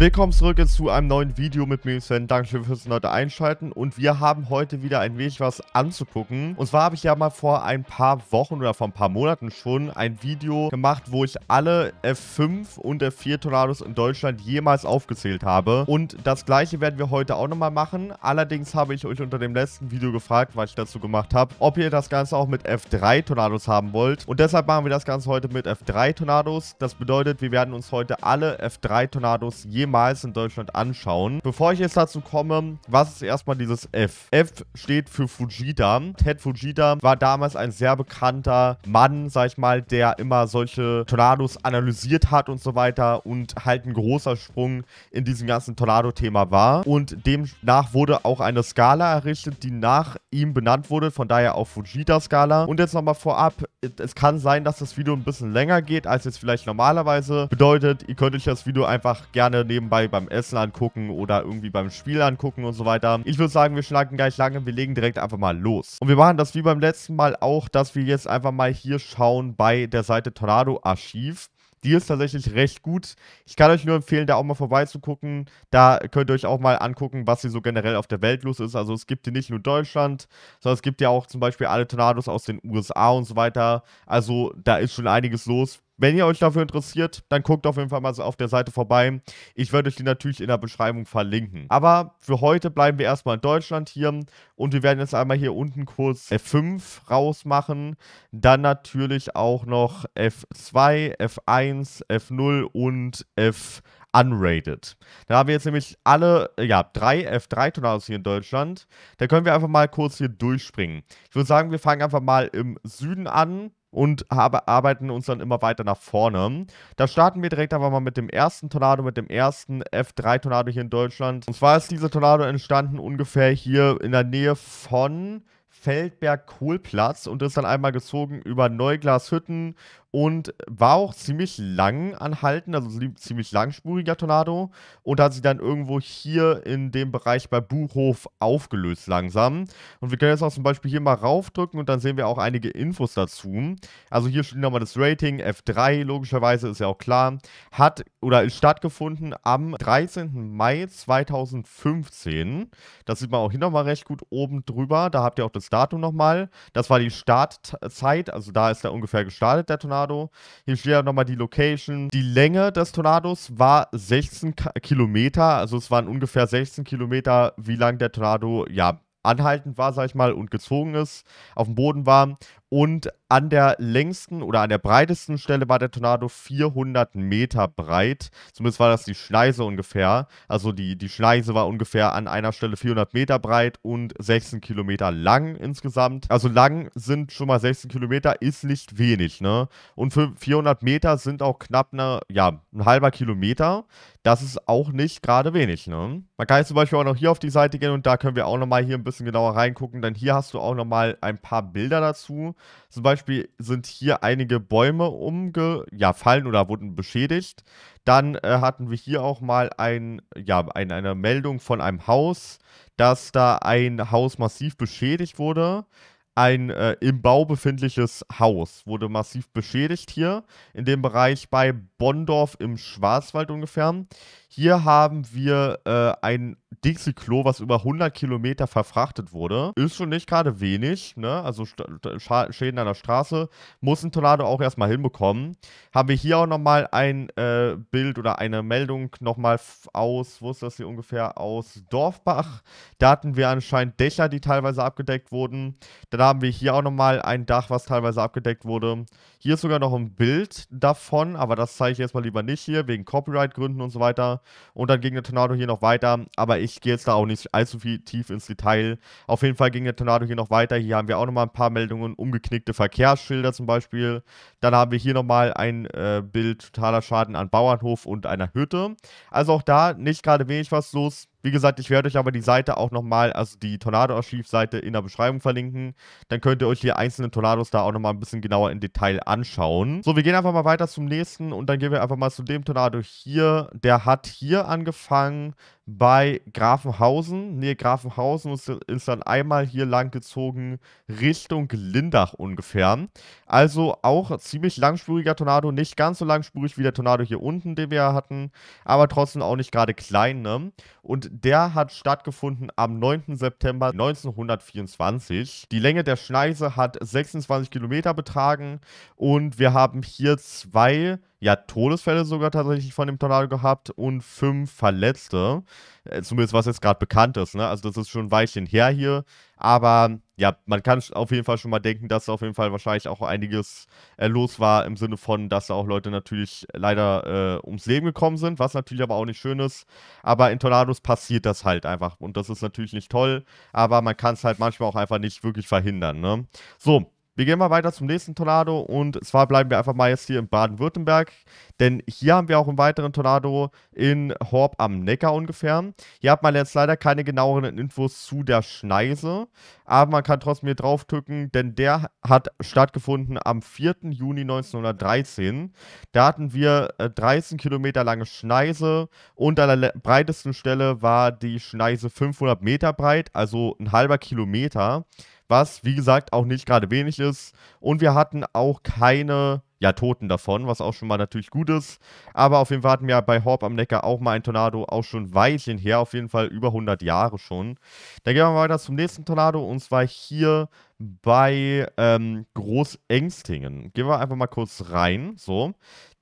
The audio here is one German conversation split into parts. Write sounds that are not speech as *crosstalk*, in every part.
Willkommen zurück zu einem neuen Video mit mir, Sven. Dankeschön fürs Leute einschalten und wir haben heute wieder ein wenig was anzugucken. Und zwar habe ich ja mal vor ein paar Wochen oder vor ein paar Monaten schon ein Video gemacht, wo ich alle F5 und F4 Tornados in Deutschland jemals aufgezählt habe. Und das gleiche werden wir heute auch nochmal machen. Allerdings habe ich euch unter dem letzten Video gefragt, was ich dazu gemacht habe, ob ihr das Ganze auch mit F3 Tornados haben wollt. Und deshalb machen wir das Ganze heute mit F3 Tornados. Das bedeutet, wir werden uns heute alle F3 Tornados jemals jemals in Deutschland anschauen. Bevor ich jetzt dazu komme, was ist erstmal dieses F? F steht für Fujita. Ted Fujita war damals ein sehr bekannter Mann, sag ich mal, der immer solche Tornados analysiert hat und so weiter und halt ein großer Sprung in diesem ganzen Tornado-Thema war. Und demnach wurde auch eine Skala errichtet, die nach ihm benannt wurde, von daher auch Fujita-Skala. Und jetzt nochmal vorab, es kann sein, dass das Video ein bisschen länger geht, als jetzt vielleicht normalerweise bedeutet. Ihr könnt euch das Video einfach gerne neben nebenbei beim Essen angucken oder irgendwie beim Spiel angucken und so weiter. Ich würde sagen, wir schlagen gleich lange, wir legen direkt einfach mal los. Und wir machen das wie beim letzten Mal auch, dass wir jetzt einfach mal hier schauen bei der Seite Tornado Archiv. Die ist tatsächlich recht gut. Ich kann euch nur empfehlen, da auch mal vorbeizugucken. Da könnt ihr euch auch mal angucken, was hier so generell auf der Welt los ist. Also es gibt hier nicht nur Deutschland, sondern es gibt ja auch zum Beispiel alle Tornados aus den USA und so weiter. Also da ist schon einiges los. Wenn ihr euch dafür interessiert, dann guckt auf jeden Fall mal so auf der Seite vorbei. Ich werde euch die natürlich in der Beschreibung verlinken. Aber für heute bleiben wir erstmal in Deutschland hier und wir werden jetzt einmal hier unten kurz F5 rausmachen. Dann natürlich auch noch F2, F1, F0 und f unrated. Da haben wir jetzt nämlich alle, äh, ja, drei F3-Tornados hier in Deutschland. Da können wir einfach mal kurz hier durchspringen. Ich würde sagen, wir fangen einfach mal im Süden an und habe, arbeiten uns dann immer weiter nach vorne. Da starten wir direkt aber mal mit dem ersten Tornado, mit dem ersten F3-Tornado hier in Deutschland. Und zwar ist dieser Tornado entstanden ungefähr hier in der Nähe von Feldberg-Kohlplatz und ist dann einmal gezogen über Neuglashütten und war auch ziemlich lang anhalten, also ziemlich langspuriger Tornado und hat sich dann irgendwo hier in dem Bereich bei Buchhof aufgelöst langsam. Und wir können jetzt auch zum Beispiel hier mal raufdrücken und dann sehen wir auch einige Infos dazu. Also hier steht nochmal das Rating, F3 logischerweise, ist ja auch klar, hat oder ist stattgefunden am 13. Mai 2015. Das sieht man auch hier nochmal recht gut oben drüber, da habt ihr auch das Datum nochmal. Das war die Startzeit, also da ist er ungefähr gestartet, der Tornado. Tornado. Hier steht ja nochmal die Location. Die Länge des Tornados war 16 Kilometer, also es waren ungefähr 16 Kilometer, wie lang der Tornado, ja, anhaltend war, sag ich mal, und gezogen ist, auf dem Boden war. Und an der längsten oder an der breitesten Stelle war der Tornado 400 Meter breit. Zumindest war das die Schneise ungefähr. Also die, die Schneise war ungefähr an einer Stelle 400 Meter breit und 16 Kilometer lang insgesamt. Also lang sind schon mal 16 Kilometer, ist nicht wenig, ne? Und für 400 Meter sind auch knapp eine, ja, ein halber Kilometer das ist auch nicht gerade wenig. Ne? Man kann jetzt zum Beispiel auch noch hier auf die Seite gehen und da können wir auch nochmal hier ein bisschen genauer reingucken, denn hier hast du auch nochmal ein paar Bilder dazu. Zum Beispiel sind hier einige Bäume umgefallen ja, oder wurden beschädigt. Dann äh, hatten wir hier auch mal ein, ja, ein, eine Meldung von einem Haus, dass da ein Haus massiv beschädigt wurde ein äh, im Bau befindliches Haus wurde massiv beschädigt hier in dem Bereich bei Bonndorf im Schwarzwald ungefähr. Hier haben wir äh, ein Dixie-Klo, was über 100 Kilometer verfrachtet wurde. Ist schon nicht gerade wenig, ne? Also St Sch Schäden an der Straße. Muss ein Tornado auch erstmal hinbekommen. Haben wir hier auch nochmal ein äh, Bild oder eine Meldung nochmal aus, wo ist das hier ungefähr? Aus Dorfbach. Da hatten wir anscheinend Dächer, die teilweise abgedeckt wurden. Dann haben wir hier auch nochmal ein Dach, was teilweise abgedeckt wurde. Hier ist sogar noch ein Bild davon, aber das zeige ich jetzt mal lieber nicht hier, wegen Copyright-Gründen und so weiter und dann ging der Tornado hier noch weiter, aber ich gehe jetzt da auch nicht allzu viel tief ins Detail. Auf jeden Fall ging der Tornado hier noch weiter. Hier haben wir auch nochmal ein paar Meldungen, umgeknickte Verkehrsschilder zum Beispiel. Dann haben wir hier nochmal ein äh, Bild totaler Schaden an Bauernhof und einer Hütte. Also auch da nicht gerade wenig was los. Wie gesagt, ich werde euch aber die Seite auch nochmal, also die Tornado-Archiv-Seite in der Beschreibung verlinken. Dann könnt ihr euch die einzelnen Tornados da auch nochmal ein bisschen genauer in Detail anschauen. So, wir gehen einfach mal weiter zum nächsten und dann gehen wir einfach mal zu dem Tornado hier. Der hat hier angefangen bei Grafenhausen, Nähe Grafenhausen, ist, ist dann einmal hier lang gezogen Richtung Lindach ungefähr. Also auch ziemlich langspuriger Tornado, nicht ganz so langspurig wie der Tornado hier unten, den wir hatten, aber trotzdem auch nicht gerade klein. Ne? Und der hat stattgefunden am 9. September 1924. Die Länge der Schneise hat 26 Kilometer betragen und wir haben hier zwei ja Todesfälle sogar tatsächlich von dem Tornado gehabt und fünf Verletzte. Äh, zumindest was jetzt gerade bekannt ist. Ne? Also das ist schon ein Weilchen her hier. Aber ja, man kann auf jeden Fall schon mal denken, dass auf jeden Fall wahrscheinlich auch einiges äh, los war im Sinne von, dass da auch Leute natürlich leider äh, ums Leben gekommen sind, was natürlich aber auch nicht schön ist. Aber in Tornados passiert das halt einfach und das ist natürlich nicht toll, aber man kann es halt manchmal auch einfach nicht wirklich verhindern. Ne? So, wir gehen mal weiter zum nächsten Tornado und zwar bleiben wir einfach mal jetzt hier in Baden-Württemberg, denn hier haben wir auch einen weiteren Tornado in Horb am Neckar ungefähr. Hier hat man jetzt leider keine genaueren Infos zu der Schneise, aber man kann trotzdem hier draufdrücken, denn der hat stattgefunden am 4. Juni 1913. Da hatten wir 13 äh, Kilometer lange Schneise und an der breitesten Stelle war die Schneise 500 Meter breit, also ein halber Kilometer was wie gesagt auch nicht gerade wenig ist. Und wir hatten auch keine ja, Toten davon, was auch schon mal natürlich gut ist. Aber auf jeden Fall hatten wir bei Horb am Neckar auch mal ein Tornado, auch schon ein Weilchen her, auf jeden Fall über 100 Jahre schon. Dann gehen wir mal weiter zum nächsten Tornado und zwar hier bei ähm, Großängstingen. Gehen wir einfach mal kurz rein. So.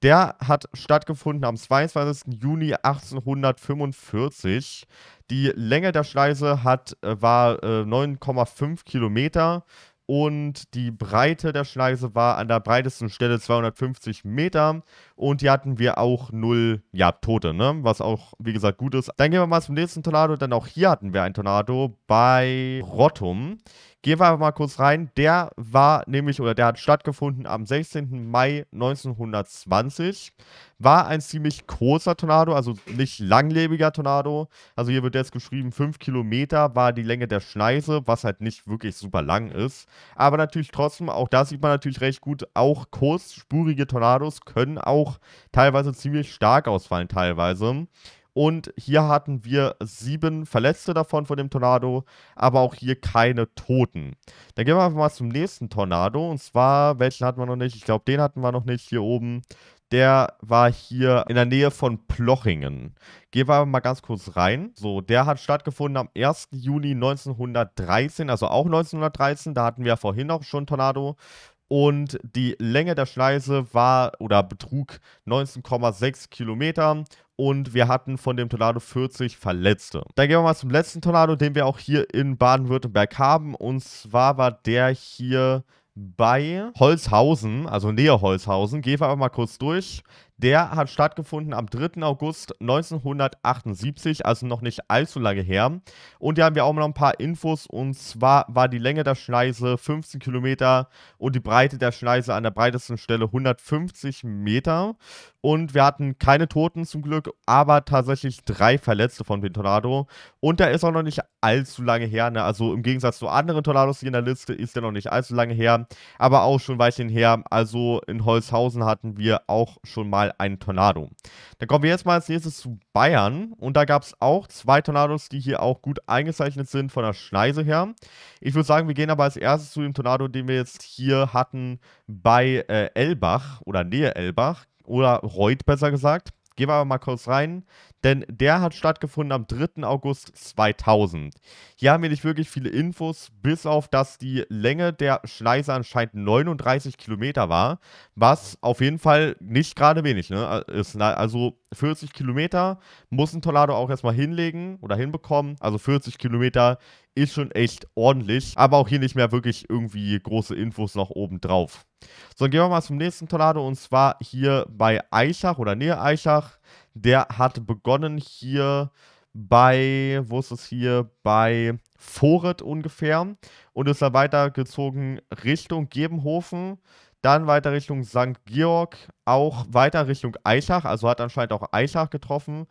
Der hat stattgefunden am 22. Juni 1845. Die Länge der Schleise hat, äh, war äh, 9,5 Kilometer und die Breite der Schleise war an der breitesten Stelle 250 Meter und hier hatten wir auch null, ja, Tote, ne? Was auch, wie gesagt, gut ist. Dann gehen wir mal zum nächsten Tornado, denn auch hier hatten wir einen Tornado bei Rottum. Gehen wir mal kurz rein. Der war nämlich, oder der hat stattgefunden am 16. Mai 1920. War ein ziemlich großer Tornado, also nicht langlebiger Tornado. Also hier wird jetzt geschrieben, 5 Kilometer war die Länge der Schneise, was halt nicht wirklich super lang ist. Aber natürlich trotzdem, auch da sieht man natürlich recht gut, auch kurzspurige Tornados können auch teilweise ziemlich stark ausfallen, teilweise. Und hier hatten wir sieben Verletzte davon von dem Tornado, aber auch hier keine Toten. Dann gehen wir einfach mal zum nächsten Tornado. Und zwar, welchen hatten wir noch nicht? Ich glaube, den hatten wir noch nicht hier oben. Der war hier in der Nähe von Plochingen. Gehen wir mal ganz kurz rein. So, der hat stattgefunden am 1. Juni 1913, also auch 1913. Da hatten wir ja vorhin auch schon Tornado und die Länge der Schneise war oder betrug 19,6 Kilometer und wir hatten von dem Tornado 40 Verletzte. Dann gehen wir mal zum letzten Tornado, den wir auch hier in Baden-Württemberg haben und zwar war der hier bei Holzhausen, also näher Holzhausen. Gehen wir aber mal kurz durch. Der hat stattgefunden am 3. August 1978, also noch nicht allzu lange her. Und hier haben wir auch noch ein paar Infos. Und zwar war die Länge der Schneise 15 Kilometer und die Breite der Schneise an der breitesten Stelle 150 Meter. Und wir hatten keine Toten zum Glück, aber tatsächlich drei Verletzte von dem Tornado. Und der ist auch noch nicht allzu lange her. Ne? Also im Gegensatz zu anderen Tornados, hier in der Liste, ist der noch nicht allzu lange her. Aber auch schon weichen her. Also in Holzhausen hatten wir auch schon mal einen Tornado. Dann kommen wir jetzt mal als nächstes zu Bayern. Und da gab es auch zwei Tornados, die hier auch gut eingezeichnet sind von der Schneise her. Ich würde sagen, wir gehen aber als erstes zu dem Tornado, den wir jetzt hier hatten bei äh, Elbach oder Nähe Elbach oder Reut besser gesagt. Gehen wir aber mal kurz rein, denn der hat stattgefunden am 3. August 2000. Hier haben wir nicht wirklich viele Infos, bis auf, dass die Länge der Schneise anscheinend 39 Kilometer war, was auf jeden Fall nicht gerade wenig ne? ist. Also 40 Kilometer muss ein Tornado auch erstmal hinlegen oder hinbekommen. Also 40 Kilometer ist schon echt ordentlich, aber auch hier nicht mehr wirklich irgendwie große Infos noch oben drauf. So, dann gehen wir mal zum nächsten Tornado und zwar hier bei Eichach oder Nähe Eichach. Der hat begonnen hier bei, wo ist es hier, bei Foret ungefähr und ist dann weitergezogen Richtung Gebenhofen, dann weiter Richtung St. Georg, auch weiter Richtung Eichach, also hat anscheinend auch Eichach getroffen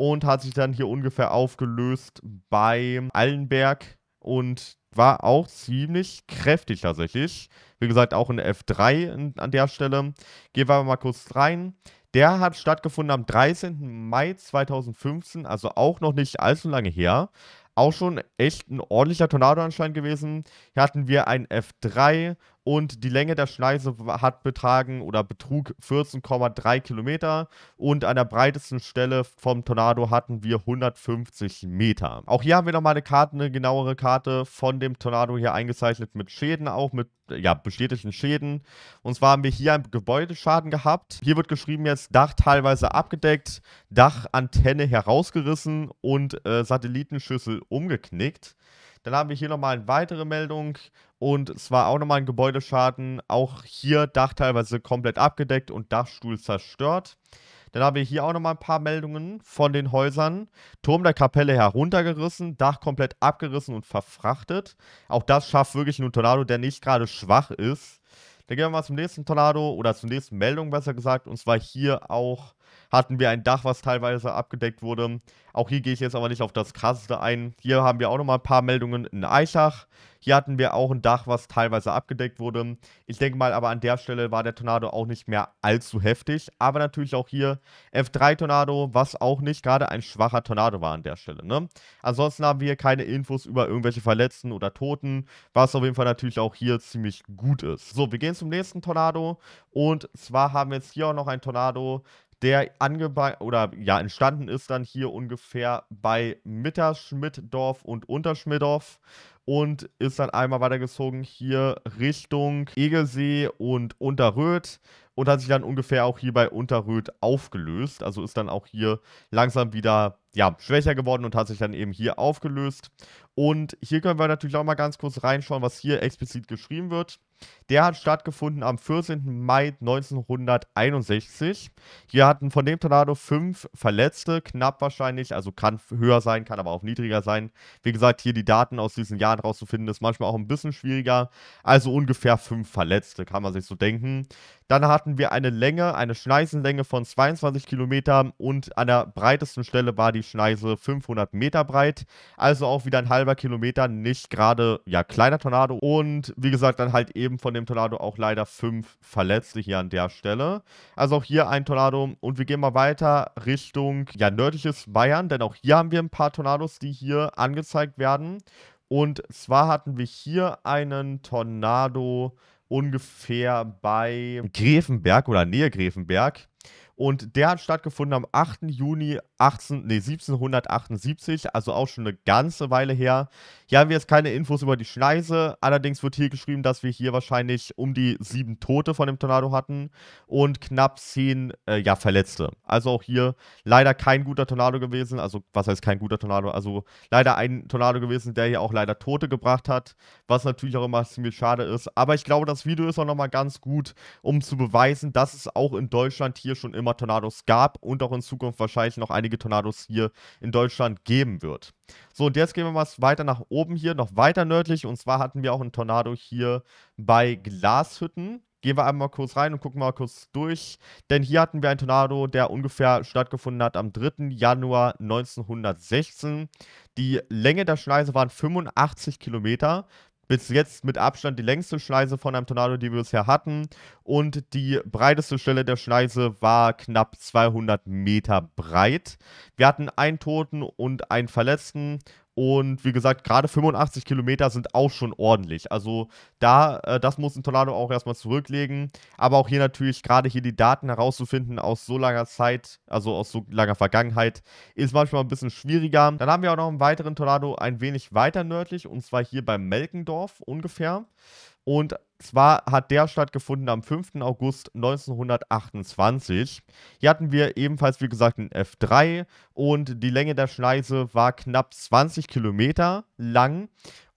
und hat sich dann hier ungefähr aufgelöst bei Allenberg und war auch ziemlich kräftig tatsächlich. Wie gesagt, auch in F3 an der Stelle. Gehen wir mal kurz rein. Der hat stattgefunden am 13. Mai 2015, also auch noch nicht allzu lange her. Auch schon echt ein ordentlicher Tornado anscheinend gewesen. Hier hatten wir ein F3 und die Länge der Schneise hat betragen oder betrug 14,3 Kilometer und an der breitesten Stelle vom Tornado hatten wir 150 Meter. Auch hier haben wir nochmal eine Karte, eine genauere Karte von dem Tornado hier eingezeichnet mit Schäden auch, mit ja, bestätigten Schäden. Und zwar haben wir hier einen Gebäudeschaden gehabt. Hier wird geschrieben jetzt Dach teilweise abgedeckt, Dachantenne herausgerissen und äh, Satellitenschüssel umgeknickt. Dann haben wir hier nochmal eine weitere Meldung und es war auch nochmal ein Gebäudeschaden. Auch hier Dach teilweise komplett abgedeckt und Dachstuhl zerstört. Dann haben wir hier auch nochmal ein paar Meldungen von den Häusern. Turm der Kapelle heruntergerissen, Dach komplett abgerissen und verfrachtet. Auch das schafft wirklich einen Tornado, der nicht gerade schwach ist. Dann gehen wir mal zum nächsten Tornado oder zur nächsten Meldung besser gesagt. Und zwar hier auch hatten wir ein Dach, was teilweise abgedeckt wurde. Auch hier gehe ich jetzt aber nicht auf das krasseste ein. Hier haben wir auch nochmal ein paar Meldungen in Eichach. Hier hatten wir auch ein Dach, was teilweise abgedeckt wurde. Ich denke mal, aber an der Stelle war der Tornado auch nicht mehr allzu heftig. Aber natürlich auch hier F3-Tornado, was auch nicht gerade ein schwacher Tornado war an der Stelle. Ne? Ansonsten haben wir keine Infos über irgendwelche Verletzten oder Toten, was auf jeden Fall natürlich auch hier ziemlich gut ist. So, wir gehen zum nächsten Tornado. Und zwar haben wir jetzt hier auch noch ein Tornado, der oder ja entstanden ist dann hier ungefähr bei Mitterschmidtdorf und Unterschmidtdorf und ist dann einmal weitergezogen hier Richtung Egesee und Unterröth und hat sich dann ungefähr auch hier bei Unterröth aufgelöst, also ist dann auch hier langsam wieder ja, schwächer geworden und hat sich dann eben hier aufgelöst. Und hier können wir natürlich auch mal ganz kurz reinschauen, was hier explizit geschrieben wird. Der hat stattgefunden am 14. Mai 1961. Hier hatten von dem Tornado fünf Verletzte, knapp wahrscheinlich, also kann höher sein, kann aber auch niedriger sein. Wie gesagt, hier die Daten aus diesen Jahren rauszufinden, ist manchmal auch ein bisschen schwieriger. Also ungefähr fünf Verletzte, kann man sich so denken. Dann hatten wir eine Länge, eine Schneisenlänge von 22 Kilometern und an der breitesten Stelle war die Schneise 500 Meter breit. Also auch wieder ein halber Kilometer, nicht gerade, ja, kleiner Tornado. Und wie gesagt, dann halt eben von dem Tornado auch leider fünf Verletzte hier an der Stelle. Also auch hier ein Tornado. Und wir gehen mal weiter Richtung, ja, nördliches Bayern, denn auch hier haben wir ein paar Tornados, die hier angezeigt werden. Und zwar hatten wir hier einen Tornado ungefähr bei Grevenberg oder Nähe Grevenberg. Und der hat stattgefunden am 8. Juni 18, nee, 1778, also auch schon eine ganze Weile her. Hier haben wir jetzt keine Infos über die Schneise. Allerdings wird hier geschrieben, dass wir hier wahrscheinlich um die sieben Tote von dem Tornado hatten und knapp zehn äh, ja, Verletzte. Also auch hier leider kein guter Tornado gewesen. Also, was heißt kein guter Tornado? Also leider ein Tornado gewesen, der hier auch leider Tote gebracht hat. Was natürlich auch immer ziemlich schade ist. Aber ich glaube, das Video ist auch nochmal ganz gut, um zu beweisen, dass es auch in Deutschland hier schon immer Sommer Tornados gab und auch in Zukunft wahrscheinlich noch einige Tornados hier in Deutschland geben wird. So, und jetzt gehen wir mal weiter nach oben hier, noch weiter nördlich. Und zwar hatten wir auch einen Tornado hier bei Glashütten gehen wir einmal kurz rein und gucken mal kurz durch. Denn hier hatten wir einen Tornado, der ungefähr stattgefunden hat am 3. Januar 1916. Die Länge der Schneise waren 85 Kilometer bis jetzt mit Abstand die längste Schneise von einem Tornado, die wir bisher hatten. Und die breiteste Stelle der Schneise war knapp 200 Meter breit. Wir hatten einen Toten und einen Verletzten und wie gesagt, gerade 85 Kilometer sind auch schon ordentlich. Also da, äh, das muss ein Tornado auch erstmal zurücklegen. Aber auch hier natürlich, gerade hier die Daten herauszufinden aus so langer Zeit, also aus so langer Vergangenheit, ist manchmal ein bisschen schwieriger. Dann haben wir auch noch einen weiteren Tornado ein wenig weiter nördlich, und zwar hier bei Melkendorf ungefähr. Und zwar hat der stattgefunden am 5. August 1928. Hier hatten wir ebenfalls, wie gesagt, einen F3 und die Länge der Schneise war knapp 20 Kilometer lang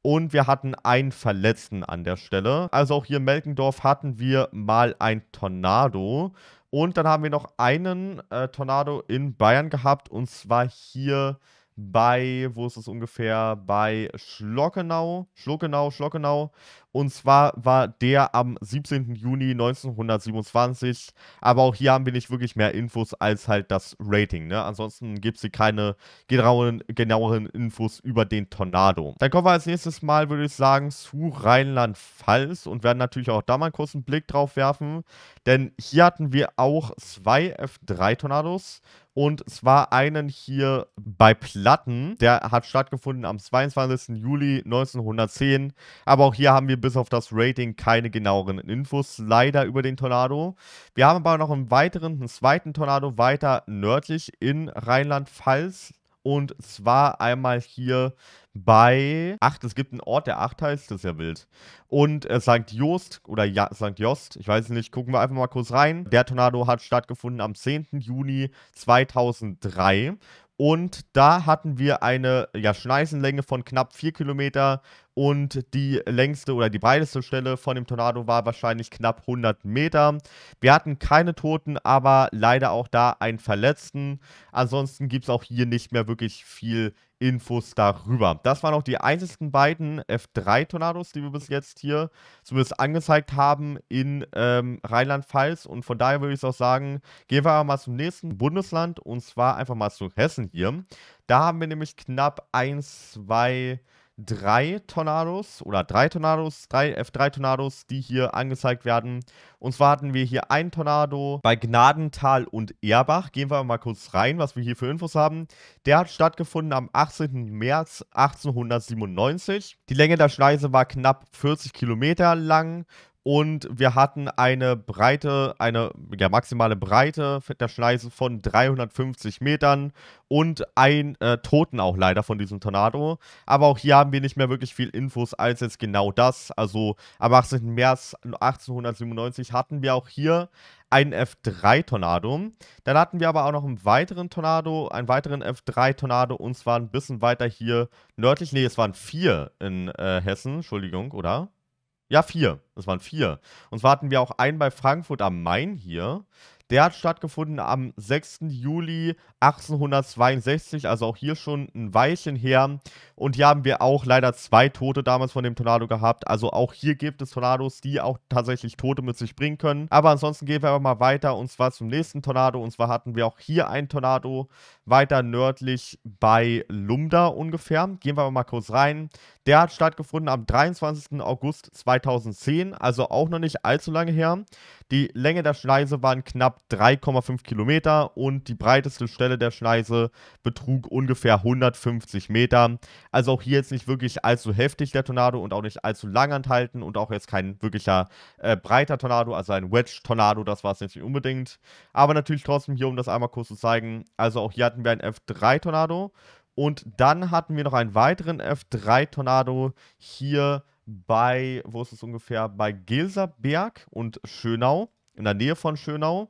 und wir hatten einen Verletzten an der Stelle. Also auch hier in Melkendorf hatten wir mal ein Tornado. Und dann haben wir noch einen äh, Tornado in Bayern gehabt und zwar hier bei, wo ist es ungefähr, bei Schlockenau, Schluckenau, Schlockenau. Und zwar war der am 17. Juni 1927. Aber auch hier haben wir nicht wirklich mehr Infos als halt das Rating. Ne? Ansonsten gibt es hier keine genauen, genaueren Infos über den Tornado. Dann kommen wir als nächstes Mal, würde ich sagen, zu Rheinland-Pfalz und werden natürlich auch da mal einen kurzen Blick drauf werfen. Denn hier hatten wir auch zwei F3-Tornados. Und zwar einen hier bei Platten. Der hat stattgefunden am 22. Juli 1910. Aber auch hier haben wir bis auf das Rating keine genaueren Infos leider über den Tornado. Wir haben aber noch einen weiteren, einen zweiten Tornado weiter nördlich in Rheinland-Pfalz und zwar einmal hier bei Ach, Es gibt einen Ort, der Acht heißt, das ist ja wild. Und äh, St. Jost oder ja, St. Jost, ich weiß nicht, gucken wir einfach mal kurz rein. Der Tornado hat stattgefunden am 10. Juni 2003. Und da hatten wir eine ja, Schneisenlänge von knapp 4 Kilometer und die längste oder die breiteste Stelle von dem Tornado war wahrscheinlich knapp 100 Meter. Wir hatten keine Toten, aber leider auch da einen Verletzten. Ansonsten gibt es auch hier nicht mehr wirklich viel Infos darüber. Das waren auch die einzigen beiden F3-Tornados, die wir bis jetzt hier zumindest angezeigt haben in ähm, Rheinland-Pfalz. Und von daher würde ich auch sagen, gehen wir mal zum nächsten Bundesland und zwar einfach mal zu Hessen hier. Da haben wir nämlich knapp ein, zwei drei Tornados oder drei Tornados, drei F3-Tornados, die hier angezeigt werden. Und zwar hatten wir hier einen Tornado bei Gnadental und Erbach. Gehen wir mal kurz rein, was wir hier für Infos haben. Der hat stattgefunden am 18. März 1897. Die Länge der Schneise war knapp 40 Kilometer lang und wir hatten eine Breite, eine ja, maximale Breite der Schneise von 350 Metern und ein äh, Toten auch leider von diesem Tornado. Aber auch hier haben wir nicht mehr wirklich viel Infos als jetzt genau das. Also am 18. März 1897 hatten wir auch hier einen F3-Tornado. Dann hatten wir aber auch noch einen weiteren Tornado, einen weiteren F3-Tornado und zwar ein bisschen weiter hier nördlich. Ne, es waren vier in äh, Hessen, Entschuldigung, oder? Ja, vier. Das waren vier. Und zwar hatten wir auch einen bei Frankfurt am Main hier. Der hat stattgefunden am 6. Juli 1862, also auch hier schon ein Weilchen her. Und hier haben wir auch leider zwei Tote damals von dem Tornado gehabt. Also auch hier gibt es Tornados, die auch tatsächlich Tote mit sich bringen können. Aber ansonsten gehen wir aber mal weiter und zwar zum nächsten Tornado. Und zwar hatten wir auch hier einen Tornado weiter nördlich bei Lumda ungefähr. Gehen wir mal kurz rein. Der hat stattgefunden am 23. August 2010, also auch noch nicht allzu lange her. Die Länge der Schneise waren knapp 3,5 Kilometer und die breiteste Stelle der Schneise betrug ungefähr 150 Meter. Also auch hier jetzt nicht wirklich allzu heftig der Tornado und auch nicht allzu lang enthalten und auch jetzt kein wirklicher äh, breiter Tornado, also ein Wedge-Tornado, das war es jetzt nicht unbedingt. Aber natürlich trotzdem hier, um das einmal kurz zu zeigen, also auch hier hat hatten wir einen F3-Tornado und dann hatten wir noch einen weiteren F3-Tornado hier bei, wo ist es ungefähr, bei Gilserberg und Schönau, in der Nähe von Schönau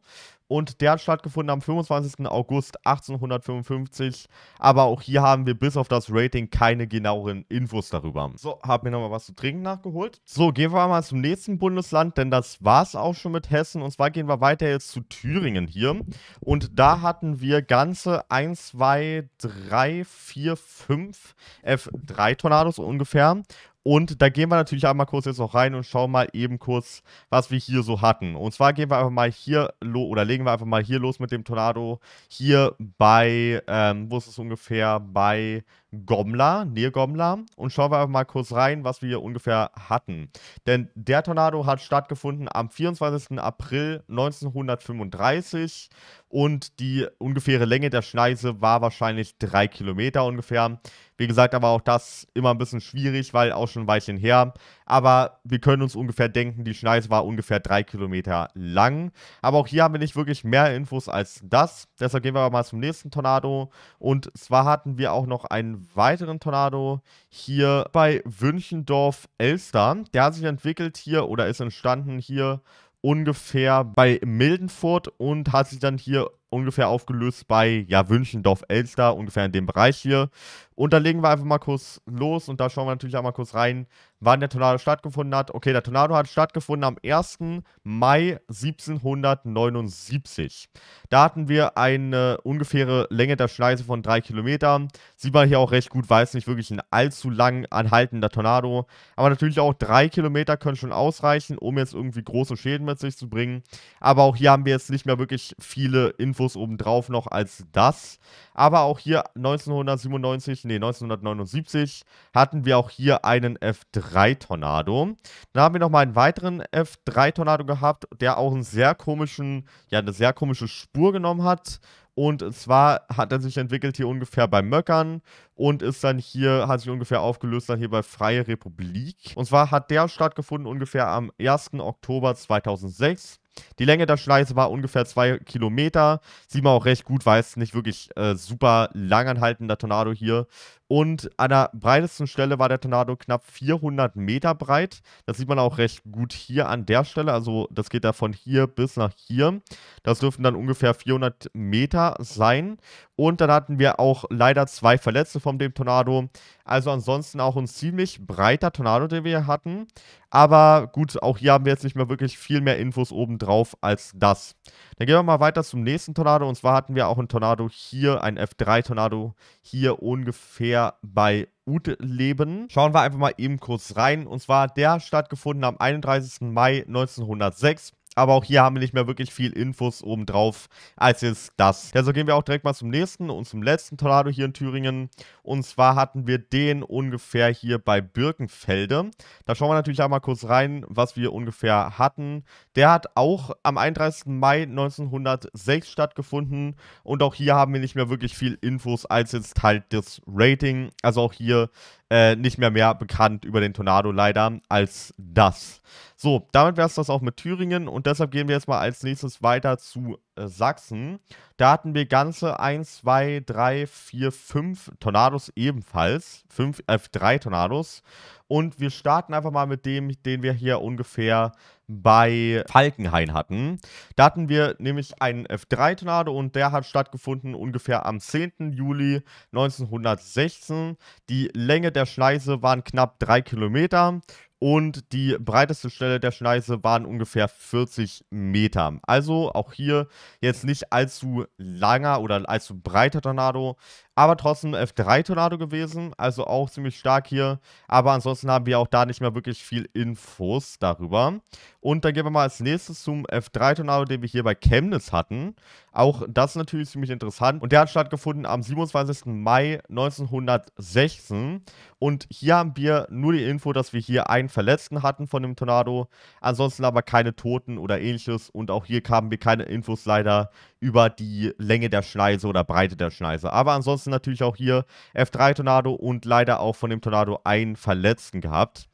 und der hat stattgefunden am 25. August 1855. Aber auch hier haben wir bis auf das Rating keine genaueren Infos darüber. So, hab mir nochmal was zu trinken nachgeholt. So, gehen wir mal zum nächsten Bundesland, denn das war's auch schon mit Hessen. Und zwar gehen wir weiter jetzt zu Thüringen hier. Und da hatten wir ganze 1, 2, 3, 4, 5 F3-Tornados ungefähr. Und da gehen wir natürlich einmal kurz jetzt noch rein und schauen mal eben kurz, was wir hier so hatten. Und zwar gehen wir einfach mal hier los oder legen wir einfach mal hier los mit dem Tornado. Hier bei, ähm, wo ist es ungefähr? Bei Gomla, Nähe Gomla. Und schauen wir mal kurz rein, was wir hier ungefähr hatten. Denn der Tornado hat stattgefunden am 24. April 1935 und die ungefähre Länge der Schneise war wahrscheinlich drei Kilometer ungefähr. Wie gesagt, aber auch das immer ein bisschen schwierig, weil auch schon ein Weilchen her. Aber wir können uns ungefähr denken, die Schneise war ungefähr drei Kilometer lang. Aber auch hier haben wir nicht wirklich mehr Infos als das. Deshalb gehen wir aber mal zum nächsten Tornado. Und zwar hatten wir auch noch einen weiteren Tornado hier bei Wünchendorf-Elster. Der hat sich entwickelt hier oder ist entstanden hier ungefähr bei Mildenfurt und hat sich dann hier ungefähr aufgelöst bei ja, Wünschendorf-Elster, ungefähr in dem Bereich hier. Und da legen wir einfach mal kurz los und da schauen wir natürlich auch mal kurz rein, wann der Tornado stattgefunden hat. Okay, der Tornado hat stattgefunden am 1. Mai 1779. Da hatten wir eine ungefähre Länge der Schneise von 3 Kilometern. Sieht man hier auch recht gut, weil es nicht wirklich ein allzu lang anhaltender Tornado. Aber natürlich auch 3 Kilometer können schon ausreichen, um jetzt irgendwie große Schäden mit sich zu bringen. Aber auch hier haben wir jetzt nicht mehr wirklich viele Infos obendrauf noch als das. Aber auch hier 1997 1979, 1979 hatten wir auch hier einen F3-Tornado. Dann haben wir nochmal einen weiteren F3-Tornado gehabt, der auch einen sehr komischen, ja, eine sehr komische Spur genommen hat. Und zwar hat er sich entwickelt hier ungefähr bei Möckern und ist dann hier, hat sich ungefähr aufgelöst, dann hier bei Freie Republik. Und zwar hat der stattgefunden ungefähr am 1. Oktober 2006. Die Länge der Schneise war ungefähr 2 Kilometer. Sieht man auch recht gut, weil es nicht wirklich äh, super langanhaltender Tornado hier und an der breitesten Stelle war der Tornado knapp 400 Meter breit. Das sieht man auch recht gut hier an der Stelle. Also das geht da von hier bis nach hier. Das dürften dann ungefähr 400 Meter sein. Und dann hatten wir auch leider zwei Verletzte von dem Tornado. Also ansonsten auch ein ziemlich breiter Tornado, den wir hatten. Aber gut, auch hier haben wir jetzt nicht mehr wirklich viel mehr Infos obendrauf als das. Dann gehen wir mal weiter zum nächsten Tornado. Und zwar hatten wir auch einen Tornado hier, einen F3-Tornado hier ungefähr bei Ute leben. Schauen wir einfach mal eben kurz rein. Und zwar der stattgefunden am 31. Mai 1906 aber auch hier haben wir nicht mehr wirklich viel Infos obendrauf als jetzt das. Also gehen wir auch direkt mal zum nächsten und zum letzten Tornado hier in Thüringen. Und zwar hatten wir den ungefähr hier bei Birkenfelde. Da schauen wir natürlich auch mal kurz rein, was wir ungefähr hatten. Der hat auch am 31. Mai 1906 stattgefunden. Und auch hier haben wir nicht mehr wirklich viel Infos als jetzt halt das Rating. Also auch hier äh, nicht mehr mehr bekannt über den Tornado leider als das. So, damit wäre es das auch mit Thüringen und deshalb gehen wir jetzt mal als nächstes weiter zu äh, Sachsen. Da hatten wir ganze 1, 2, 3, 4, 5 Tornados ebenfalls. 5, äh, 3 Tornados. Und wir starten einfach mal mit dem, den wir hier ungefähr bei Falkenhain hatten. Da hatten wir nämlich einen F3-Tornado und der hat stattgefunden ungefähr am 10. Juli 1916. Die Länge der Schneise waren knapp 3 Kilometer und die breiteste Stelle der Schneise waren ungefähr 40 Meter. Also auch hier jetzt nicht allzu langer oder allzu breiter Tornado, aber trotzdem F3-Tornado gewesen, also auch ziemlich stark hier. Aber ansonsten haben wir auch da nicht mehr wirklich viel Infos darüber. Und dann gehen wir mal als nächstes zum F3-Tornado, den wir hier bei Chemnitz hatten. Auch das ist natürlich ziemlich interessant. Und der hat stattgefunden am 27. Mai 1916. Und hier haben wir nur die Info, dass wir hier einen Verletzten hatten von dem Tornado. Ansonsten aber keine Toten oder ähnliches. Und auch hier kamen wir keine Infos leider über die Länge der Schneise oder Breite der Schneise. Aber ansonsten natürlich auch hier F3-Tornado und leider auch von dem Tornado einen Verletzten gehabt.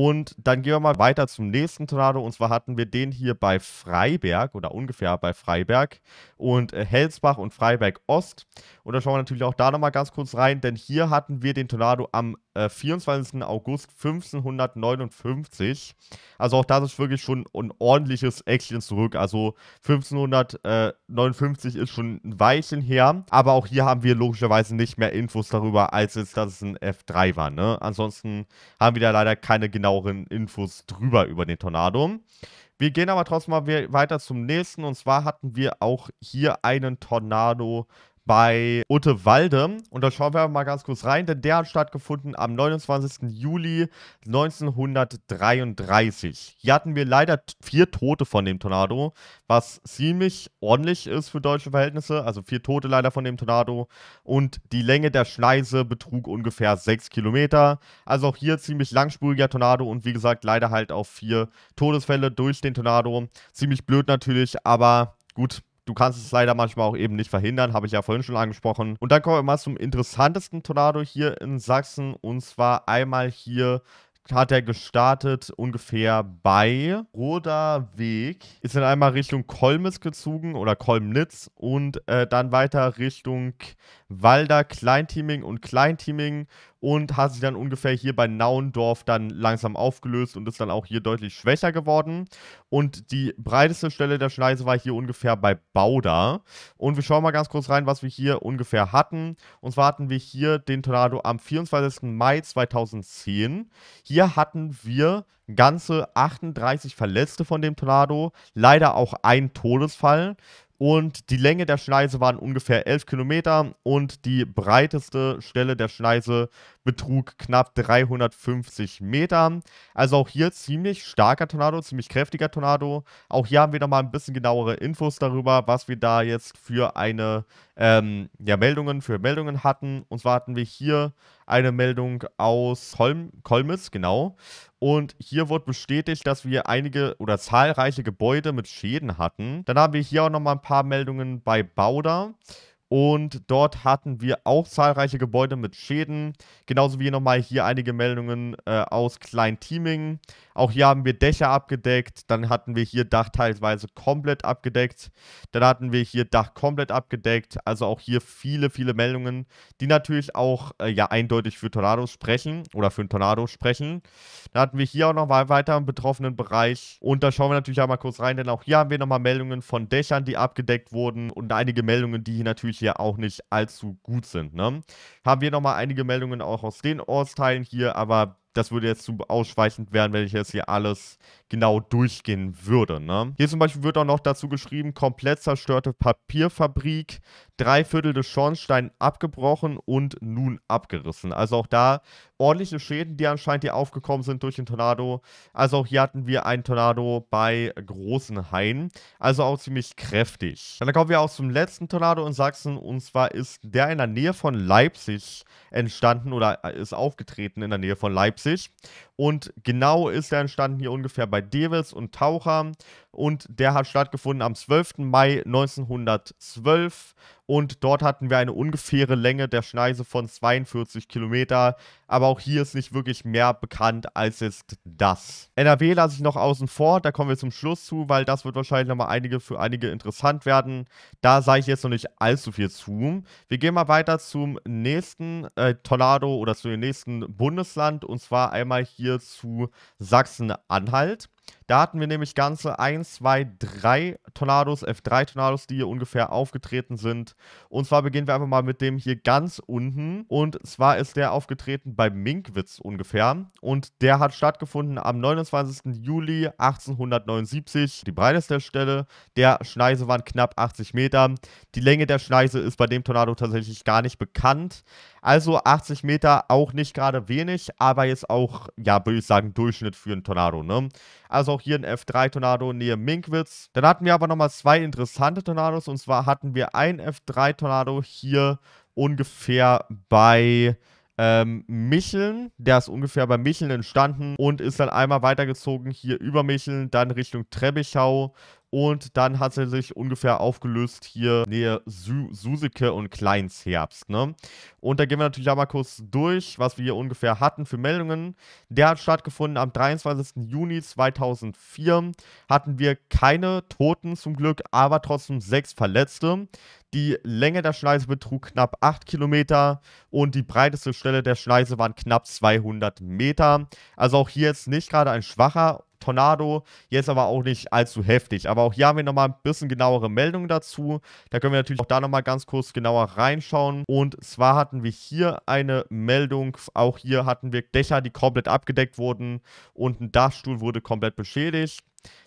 Und dann gehen wir mal weiter zum nächsten Tornado. Und zwar hatten wir den hier bei Freiberg oder ungefähr bei Freiberg und äh, Helsbach und Freiberg Ost. Und da schauen wir natürlich auch da nochmal ganz kurz rein, denn hier hatten wir den Tornado am äh, 24. August 1559. Also auch das ist wirklich schon ein ordentliches Action zurück. Also 1559 äh, ist schon ein Weilchen her. Aber auch hier haben wir logischerweise nicht mehr Infos darüber, als jetzt, dass es ein F3 war. Ne? Ansonsten haben wir da leider keine genauen genaueren Infos drüber über den Tornado. Wir gehen aber trotzdem mal weiter zum nächsten. Und zwar hatten wir auch hier einen Tornado bei Ute Walde. Und da schauen wir mal ganz kurz rein, denn der hat stattgefunden am 29. Juli 1933. Hier hatten wir leider vier Tote von dem Tornado, was ziemlich ordentlich ist für deutsche Verhältnisse. Also vier Tote leider von dem Tornado. Und die Länge der Schneise betrug ungefähr sechs Kilometer. Also auch hier ziemlich langspuriger Tornado und wie gesagt, leider halt auch vier Todesfälle durch den Tornado. Ziemlich blöd natürlich, aber gut, Du kannst es leider manchmal auch eben nicht verhindern, habe ich ja vorhin schon angesprochen. Und dann kommen wir mal zum interessantesten Tornado hier in Sachsen. Und zwar einmal hier hat er gestartet ungefähr bei Roder Weg, ist dann einmal Richtung Kolmis gezogen oder Kolmnitz und äh, dann weiter Richtung Walder, Kleinteaming und Kleinteaming und hat sich dann ungefähr hier bei Nauendorf dann langsam aufgelöst und ist dann auch hier deutlich schwächer geworden. Und die breiteste Stelle der Schneise war hier ungefähr bei Bauda. Und wir schauen mal ganz kurz rein, was wir hier ungefähr hatten. Und zwar hatten wir hier den Tornado am 24. Mai 2010. Hier hatten wir ganze 38 Verletzte von dem Tornado. Leider auch ein Todesfall. Und die Länge der Schneise waren ungefähr 11 Kilometer und die breiteste Stelle der Schneise betrug knapp 350 Meter. Also auch hier ziemlich starker Tornado, ziemlich kräftiger Tornado. Auch hier haben wir nochmal ein bisschen genauere Infos darüber, was wir da jetzt für eine ähm, ja, Meldungen, für Meldungen hatten. Und zwar hatten wir hier eine Meldung aus Kolm Kolmitz, genau. Und hier wurde bestätigt, dass wir einige oder zahlreiche Gebäude mit Schäden hatten. Dann haben wir hier auch nochmal ein paar Meldungen bei Bauder. Und dort hatten wir auch zahlreiche Gebäude mit Schäden. Genauso wie nochmal hier einige Meldungen äh, aus Klein-Teaming. Auch hier haben wir Dächer abgedeckt. Dann hatten wir hier Dach teilweise komplett abgedeckt. Dann hatten wir hier Dach komplett abgedeckt. Also auch hier viele, viele Meldungen, die natürlich auch äh, ja eindeutig für Tornados sprechen oder für einen Tornado sprechen. Dann hatten wir hier auch nochmal weiter im betroffenen Bereich. Und da schauen wir natürlich einmal kurz rein, denn auch hier haben wir nochmal Meldungen von Dächern, die abgedeckt wurden und einige Meldungen, die hier natürlich hier auch nicht allzu gut sind. Ne? Haben wir nochmal einige Meldungen auch aus den Ortsteilen hier, aber das würde jetzt zu ausschweifend werden, wenn ich jetzt hier alles genau durchgehen würde. Ne? Hier zum Beispiel wird auch noch dazu geschrieben, komplett zerstörte Papierfabrik, drei Viertel des Schornsteins abgebrochen und nun abgerissen. Also auch da ordentliche Schäden, die anscheinend hier aufgekommen sind durch den Tornado. Also auch hier hatten wir einen Tornado bei großen Hain, also auch ziemlich kräftig. Dann kommen wir auch zum letzten Tornado in Sachsen und zwar ist der in der Nähe von Leipzig entstanden oder äh, ist aufgetreten in der Nähe von Leipzig. Und genau ist er entstanden hier ungefähr bei Dewitz und Taucher und der hat stattgefunden am 12. Mai 1912 und dort hatten wir eine ungefähre Länge der Schneise von 42 Kilometer, aber auch hier ist nicht wirklich mehr bekannt als jetzt das. NRW lasse ich noch außen vor, da kommen wir zum Schluss zu, weil das wird wahrscheinlich nochmal einige für einige interessant werden. Da sage ich jetzt noch nicht allzu viel zu. Wir gehen mal weiter zum nächsten äh, Tornado oder zu dem nächsten Bundesland und zwar einmal hier zu Sachsen-Anhalt. Da hatten wir nämlich ganze 1, 2, 3 Tornados, F3 äh, Tornados, die hier ungefähr aufgetreten sind. Und zwar beginnen wir einfach mal mit dem hier ganz unten. Und zwar ist der aufgetreten bei Minkwitz ungefähr. Und der hat stattgefunden am 29. Juli 1879. Die Breite ist der Stelle der Schneise waren knapp 80 Meter. Die Länge der Schneise ist bei dem Tornado tatsächlich gar nicht bekannt. Also 80 Meter auch nicht gerade wenig, aber jetzt auch, ja, würde ich sagen, Durchschnitt für einen Tornado, ne? Also auch hier ein F3-Tornado nähe Minkwitz. Dann hatten wir aber nochmal zwei interessante Tornados und zwar hatten wir ein F3-Tornado hier ungefähr bei ähm, Micheln. Der ist ungefähr bei Micheln entstanden und ist dann einmal weitergezogen hier über Micheln, dann Richtung Trebbichau und dann hat er sich ungefähr aufgelöst hier näher Su Suseke und Kleins Herbst. Ne? Und da gehen wir natürlich auch mal kurz durch, was wir hier ungefähr hatten für Meldungen. Der hat stattgefunden am 23. Juni 2004. Hatten wir keine Toten zum Glück, aber trotzdem sechs Verletzte. Die Länge der Schneise betrug knapp 8 Kilometer und die breiteste Stelle der Schneise waren knapp 200 Meter. Also auch hier jetzt nicht gerade ein schwacher Tornado, jetzt aber auch nicht allzu heftig. Aber auch hier haben wir nochmal ein bisschen genauere Meldungen dazu. Da können wir natürlich auch da nochmal ganz kurz genauer reinschauen. Und zwar hatten wir hier eine Meldung, auch hier hatten wir Dächer, die komplett abgedeckt wurden und ein Dachstuhl wurde komplett beschädigt.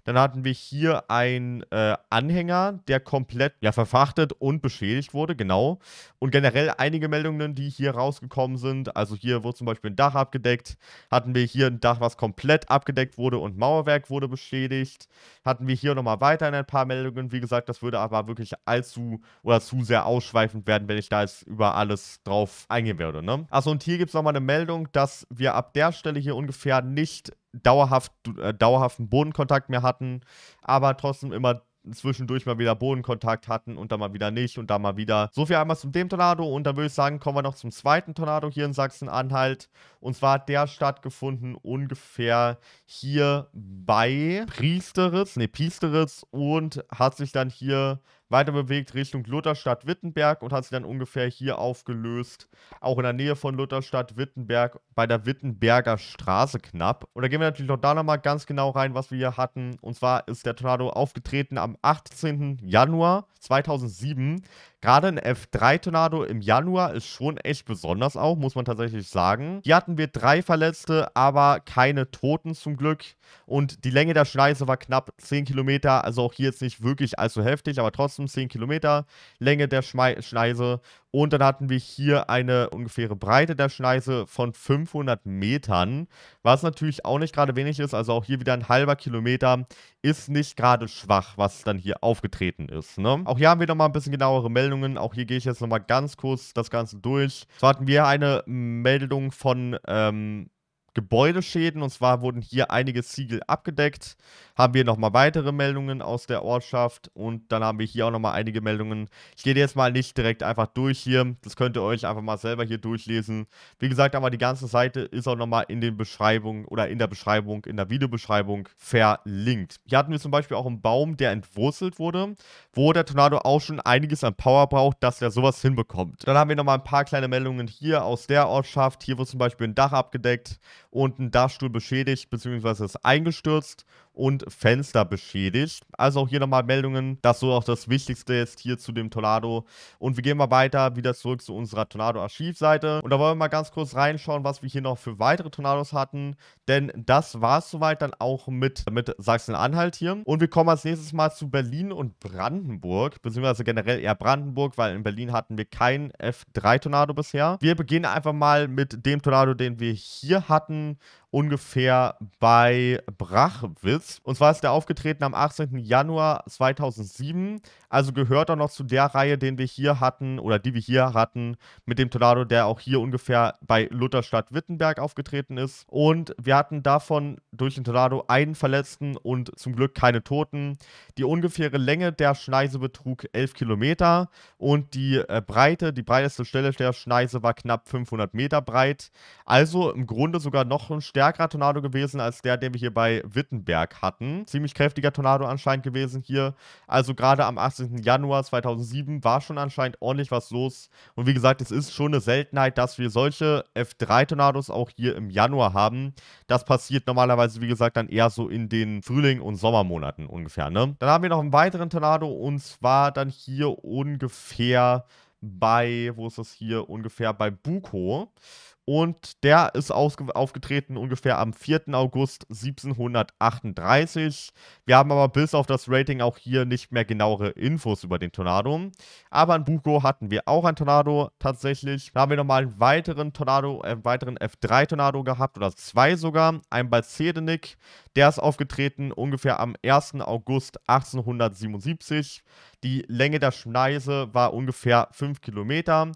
Dann hatten wir hier einen äh, Anhänger, der komplett ja, verfrachtet und beschädigt wurde, genau. Und generell einige Meldungen, die hier rausgekommen sind. Also hier wurde zum Beispiel ein Dach abgedeckt. Hatten wir hier ein Dach, was komplett abgedeckt wurde und Mauerwerk wurde beschädigt. Hatten wir hier nochmal weiterhin ein paar Meldungen. Wie gesagt, das würde aber wirklich allzu oder zu sehr ausschweifend werden, wenn ich da jetzt über alles drauf eingehen würde. Ne? Achso, und hier gibt es nochmal eine Meldung, dass wir ab der Stelle hier ungefähr nicht dauerhaft, äh, dauerhaften Bodenkontakt mehr hatten hatten, aber trotzdem immer zwischendurch mal wieder Bodenkontakt hatten und dann mal wieder nicht und dann mal wieder. So viel einmal zum dem Tornado und dann würde ich sagen, kommen wir noch zum zweiten Tornado hier in Sachsen-Anhalt. Und zwar hat der stattgefunden ungefähr hier bei Priesteritz, ne Priesteritz und hat sich dann hier weiter bewegt Richtung Lutherstadt Wittenberg und hat sich dann ungefähr hier aufgelöst, auch in der Nähe von Lutherstadt Wittenberg, bei der Wittenberger Straße knapp. Und da gehen wir natürlich noch da nochmal ganz genau rein, was wir hier hatten. Und zwar ist der Tornado aufgetreten am 18. Januar 2007. Gerade ein F3-Tornado im Januar ist schon echt besonders auch, muss man tatsächlich sagen. Hier hatten wir drei Verletzte, aber keine Toten zum Glück. Und die Länge der Schneise war knapp 10 Kilometer, also auch hier jetzt nicht wirklich allzu heftig, aber trotzdem 10 Kilometer Länge der Schme Schneise. Und dann hatten wir hier eine ungefähre Breite der Schneise von 500 Metern, was natürlich auch nicht gerade wenig ist. Also auch hier wieder ein halber Kilometer ist nicht gerade schwach, was dann hier aufgetreten ist. Ne? Auch hier haben wir nochmal ein bisschen genauere Meldungen. Auch hier gehe ich jetzt nochmal ganz kurz das Ganze durch. So hatten wir eine Meldung von... Ähm, Gebäudeschäden. Und zwar wurden hier einige Ziegel abgedeckt. Haben wir nochmal weitere Meldungen aus der Ortschaft. Und dann haben wir hier auch nochmal einige Meldungen. Ich gehe jetzt mal nicht direkt einfach durch hier. Das könnt ihr euch einfach mal selber hier durchlesen. Wie gesagt, aber die ganze Seite ist auch nochmal in den Beschreibungen oder in der Beschreibung, in der Videobeschreibung verlinkt. Hier hatten wir zum Beispiel auch einen Baum, der entwurzelt wurde, wo der Tornado auch schon einiges an Power braucht, dass er sowas hinbekommt. Dann haben wir nochmal ein paar kleine Meldungen hier aus der Ortschaft. Hier wurde zum Beispiel ein Dach abgedeckt und ein Dachstuhl beschädigt bzw. ist eingestürzt und Fenster beschädigt. Also auch hier nochmal Meldungen. Das ist so auch das Wichtigste jetzt hier zu dem Tornado. Und wir gehen mal weiter wieder zurück zu unserer Tornado-Archivseite. Und da wollen wir mal ganz kurz reinschauen, was wir hier noch für weitere Tornados hatten. Denn das war es soweit dann auch mit, mit Sachsen-Anhalt hier. Und wir kommen als nächstes mal zu Berlin und Brandenburg. Beziehungsweise generell eher Brandenburg, weil in Berlin hatten wir keinen F3-Tornado bisher. Wir beginnen einfach mal mit dem Tornado, den wir hier hatten ungefähr bei Brachwitz. Und zwar ist der aufgetreten am 18. Januar 2007. Also gehört er noch zu der Reihe, den wir hier hatten oder die wir hier hatten mit dem Tornado, der auch hier ungefähr bei Lutherstadt Wittenberg aufgetreten ist. Und wir hatten davon durch den Tornado einen Verletzten und zum Glück keine Toten. Die ungefähre Länge der Schneise betrug 11 Kilometer und die äh, Breite, die breiteste Stelle der Schneise war knapp 500 Meter breit. Also im Grunde sogar noch ein stärkerer stärkerer Tornado gewesen als der, den wir hier bei Wittenberg hatten. Ziemlich kräftiger Tornado anscheinend gewesen hier. Also gerade am 18. Januar 2007 war schon anscheinend ordentlich was los. Und wie gesagt, es ist schon eine Seltenheit, dass wir solche F3-Tornados auch hier im Januar haben. Das passiert normalerweise, wie gesagt, dann eher so in den Frühling- und Sommermonaten ungefähr. Ne? Dann haben wir noch einen weiteren Tornado und zwar dann hier ungefähr bei, wo ist das hier, ungefähr bei Buko. Und der ist aufgetreten ungefähr am 4. August 1738. Wir haben aber bis auf das Rating auch hier nicht mehr genauere Infos über den Tornado. Aber in Buko hatten wir auch einen Tornado tatsächlich. Da haben wir nochmal einen weiteren Tornado, einen äh, weiteren F3-Tornado gehabt oder zwei sogar. Einen bei Sedenik. Der ist aufgetreten ungefähr am 1. August 1877. Die Länge der Schneise war ungefähr 5 Kilometer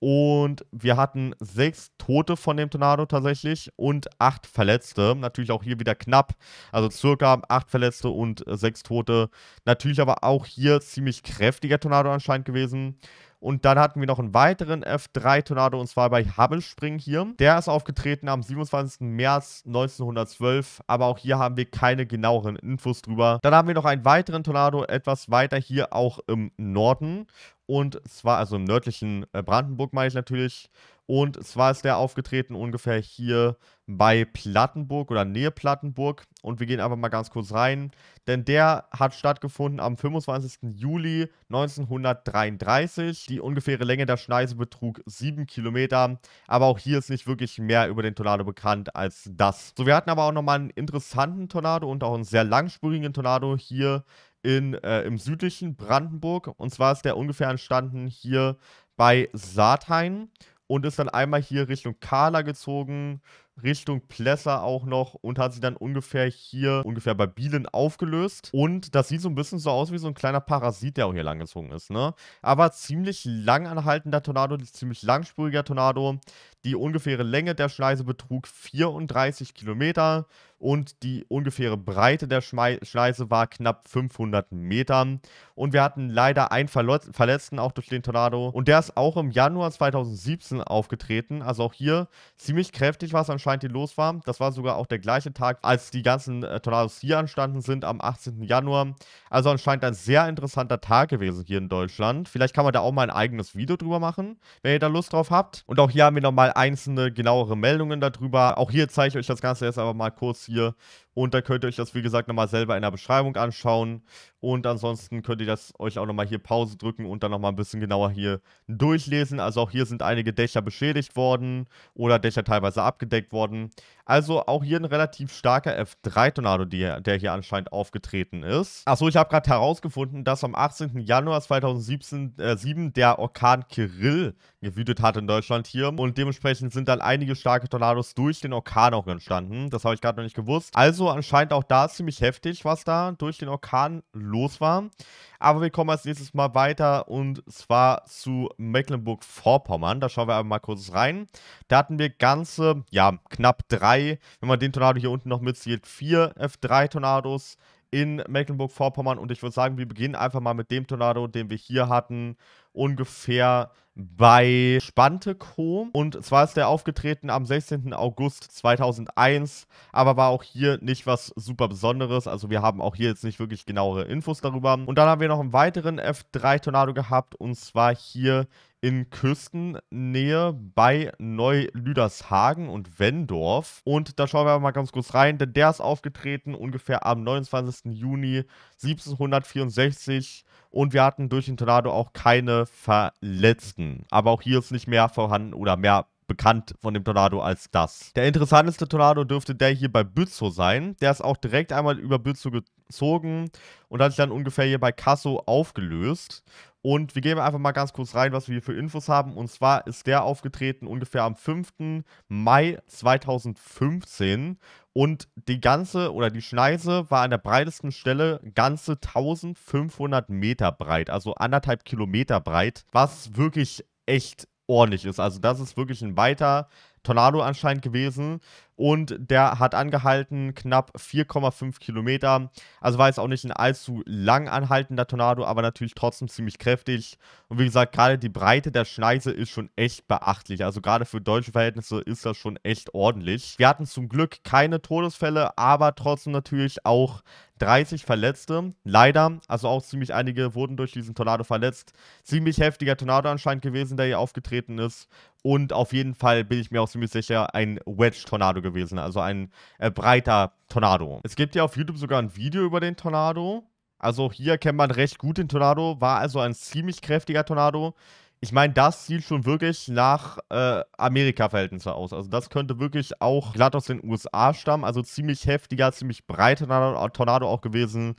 und wir hatten sechs Tote von dem Tornado tatsächlich und acht Verletzte. Natürlich auch hier wieder knapp. Also circa acht Verletzte und sechs Tote. Natürlich aber auch hier ziemlich kräftiger Tornado anscheinend gewesen. Und dann hatten wir noch einen weiteren F3-Tornado und zwar bei hubble hier. Der ist aufgetreten am 27. März 1912, aber auch hier haben wir keine genaueren Infos drüber. Dann haben wir noch einen weiteren Tornado etwas weiter hier auch im Norden und zwar also im nördlichen äh, Brandenburg meine ich natürlich und zwar ist der aufgetreten ungefähr hier bei Plattenburg oder Nähe Plattenburg. Und wir gehen einfach mal ganz kurz rein, denn der hat stattgefunden am 25. Juli 1933. Die ungefähre Länge der Schneise betrug 7 Kilometer, aber auch hier ist nicht wirklich mehr über den Tornado bekannt als das. So, wir hatten aber auch nochmal einen interessanten Tornado und auch einen sehr langspurigen Tornado hier in, äh, im südlichen Brandenburg. Und zwar ist der ungefähr entstanden hier bei Saartein und ist dann einmal hier Richtung Kala gezogen, Richtung Plesser auch noch und hat sie dann ungefähr hier, ungefähr bei Bielen aufgelöst. Und das sieht so ein bisschen so aus wie so ein kleiner Parasit, der auch hier langgezogen ist, ne? Aber ziemlich langanhaltender Tornado, ziemlich langspuriger Tornado. Die ungefähre Länge der Schneise betrug 34 Kilometer und die ungefähre Breite der Schneise war knapp 500 Metern. Und wir hatten leider einen Verletzten auch durch den Tornado und der ist auch im Januar 2017 aufgetreten. Also auch hier ziemlich kräftig war es anscheinend anscheinend hier los war. Das war sogar auch der gleiche Tag, als die ganzen äh, Tornados hier entstanden sind, am 18. Januar. Also anscheinend ein sehr interessanter Tag gewesen hier in Deutschland. Vielleicht kann man da auch mal ein eigenes Video drüber machen, wenn ihr da Lust drauf habt. Und auch hier haben wir nochmal einzelne genauere Meldungen darüber. Auch hier zeige ich euch das Ganze jetzt aber mal kurz hier und dann könnt ihr euch das, wie gesagt, nochmal selber in der Beschreibung anschauen. Und ansonsten könnt ihr das euch auch nochmal hier Pause drücken und dann nochmal ein bisschen genauer hier durchlesen. Also auch hier sind einige Dächer beschädigt worden oder Dächer teilweise abgedeckt worden. Also auch hier ein relativ starker F3-Tornado, der hier anscheinend aufgetreten ist. Achso, ich habe gerade herausgefunden, dass am 18. Januar 2017 äh, der Orkan Kirill gewütet hat in Deutschland hier. Und dementsprechend sind dann einige starke Tornados durch den Orkan auch entstanden. Das habe ich gerade noch nicht gewusst. Also also anscheinend auch da ziemlich heftig, was da durch den Orkan los war. Aber wir kommen als nächstes mal weiter und zwar zu Mecklenburg-Vorpommern. Da schauen wir einmal kurz rein. Da hatten wir ganze, ja, knapp drei, wenn man den Tornado hier unten noch mitzählt, vier F3-Tornados in Mecklenburg-Vorpommern. Und ich würde sagen, wir beginnen einfach mal mit dem Tornado, den wir hier hatten, ungefähr bei Spanteco. Und zwar ist der aufgetreten am 16. August 2001, aber war auch hier nicht was super Besonderes. Also wir haben auch hier jetzt nicht wirklich genauere Infos darüber. Und dann haben wir noch einen weiteren F3-Tornado gehabt, und zwar hier in Küstennähe bei Neu-Lüdershagen und Wendorf. Und da schauen wir mal ganz kurz rein, denn der ist aufgetreten ungefähr am 29. Juni 1764 und wir hatten durch den Tornado auch keine Verletzten. Aber auch hier ist nicht mehr vorhanden oder mehr bekannt von dem Tornado als das. Der interessanteste Tornado dürfte der hier bei Bützow sein. Der ist auch direkt einmal über Bützow gezogen und hat sich dann ungefähr hier bei Kassow aufgelöst. Und wir gehen einfach mal ganz kurz rein, was wir hier für Infos haben. Und zwar ist der aufgetreten ungefähr am 5. Mai 2015. Und die ganze oder die Schneise war an der breitesten Stelle ganze 1500 Meter breit, also anderthalb Kilometer breit, was wirklich echt ordentlich ist. Also das ist wirklich ein weiter Tornado anscheinend gewesen und der hat angehalten, knapp 4,5 Kilometer. Also war jetzt auch nicht ein allzu lang anhaltender Tornado, aber natürlich trotzdem ziemlich kräftig. Und wie gesagt, gerade die Breite der Schneise ist schon echt beachtlich. Also gerade für deutsche Verhältnisse ist das schon echt ordentlich. Wir hatten zum Glück keine Todesfälle, aber trotzdem natürlich auch 30 Verletzte, leider, also auch ziemlich einige wurden durch diesen Tornado verletzt. Ziemlich heftiger Tornado anscheinend gewesen, der hier aufgetreten ist. Und auf jeden Fall bin ich mir auch ziemlich sicher, ein Wedge-Tornado gewesen, also ein äh, breiter Tornado. Es gibt ja auf YouTube sogar ein Video über den Tornado. Also hier kennt man recht gut den Tornado, war also ein ziemlich kräftiger Tornado ich meine, das sieht schon wirklich nach äh, Amerika-Verhältnissen aus. Also das könnte wirklich auch glatt aus den USA stammen. Also ziemlich heftiger, ziemlich breiter Tornado auch gewesen.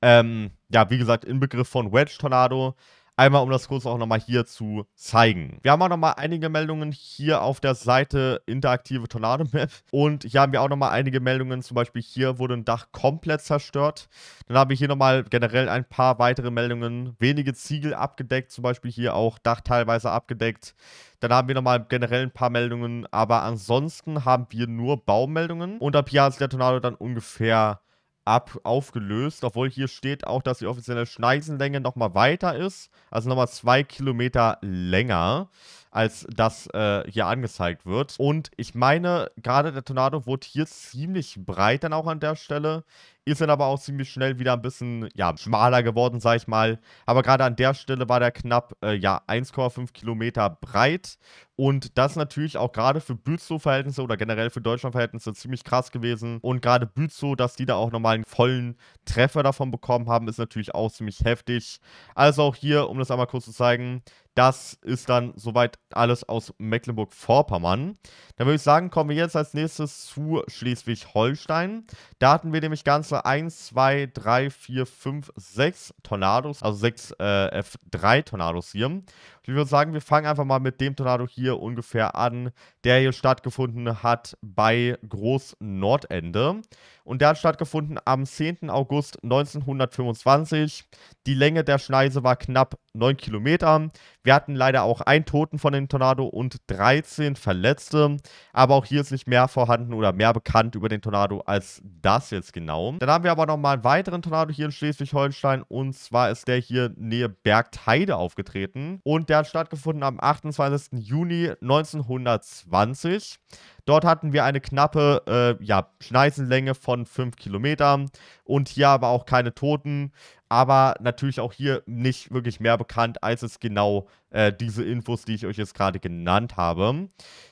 Ähm, ja, wie gesagt, Inbegriff von Wedge-Tornado. Einmal, um das kurz auch nochmal hier zu zeigen. Wir haben auch nochmal einige Meldungen hier auf der Seite interaktive Tornado Map. Und hier haben wir auch nochmal einige Meldungen. Zum Beispiel hier wurde ein Dach komplett zerstört. Dann habe ich hier nochmal generell ein paar weitere Meldungen. Wenige Ziegel abgedeckt. Zum Beispiel hier auch Dach teilweise abgedeckt. Dann haben wir nochmal generell ein paar Meldungen. Aber ansonsten haben wir nur Baumeldungen. Und ab hier hat sich der Tornado dann ungefähr ab aufgelöst, obwohl hier steht auch, dass die offizielle Schneisenlänge nochmal weiter ist, also nochmal zwei Kilometer länger als das äh, hier angezeigt wird. Und ich meine, gerade der Tornado wurde hier ziemlich breit dann auch an der Stelle. Ist dann aber auch ziemlich schnell wieder ein bisschen, ja, schmaler geworden, sag ich mal. Aber gerade an der Stelle war der knapp, äh, ja, 1,5 Kilometer breit. Und das natürlich auch gerade für bützo verhältnisse oder generell für Deutschland-Verhältnisse ziemlich krass gewesen. Und gerade Bützo, dass die da auch nochmal einen vollen Treffer davon bekommen haben, ist natürlich auch ziemlich heftig. Also auch hier, um das einmal kurz zu zeigen, das ist dann soweit alles aus Mecklenburg-Vorpommern. Dann würde ich sagen, kommen wir jetzt als nächstes zu Schleswig-Holstein. Da hatten wir nämlich ganze 1, 2, 3, 4, 5, 6 Tornados, also 6 äh, F3-Tornados hier. Ich würde sagen, wir fangen einfach mal mit dem Tornado hier ungefähr an, der hier stattgefunden hat bei Groß Nordende. Und der hat stattgefunden am 10. August 1925. Die Länge der Schneise war knapp 9 Kilometer. Wir hatten leider auch einen Toten von dem Tornado und 13 Verletzte. Aber auch hier ist nicht mehr vorhanden oder mehr bekannt über den Tornado als das jetzt genau. Dann haben wir aber nochmal einen weiteren Tornado hier in Schleswig-Holstein. Und zwar ist der hier nähe Bergtheide aufgetreten. Und der der hat stattgefunden am 28. Juni 1920. Dort hatten wir eine knappe äh, ja, Schneisenlänge von 5 Kilometern und hier aber auch keine Toten, aber natürlich auch hier nicht wirklich mehr bekannt, als es genau äh, diese Infos, die ich euch jetzt gerade genannt habe.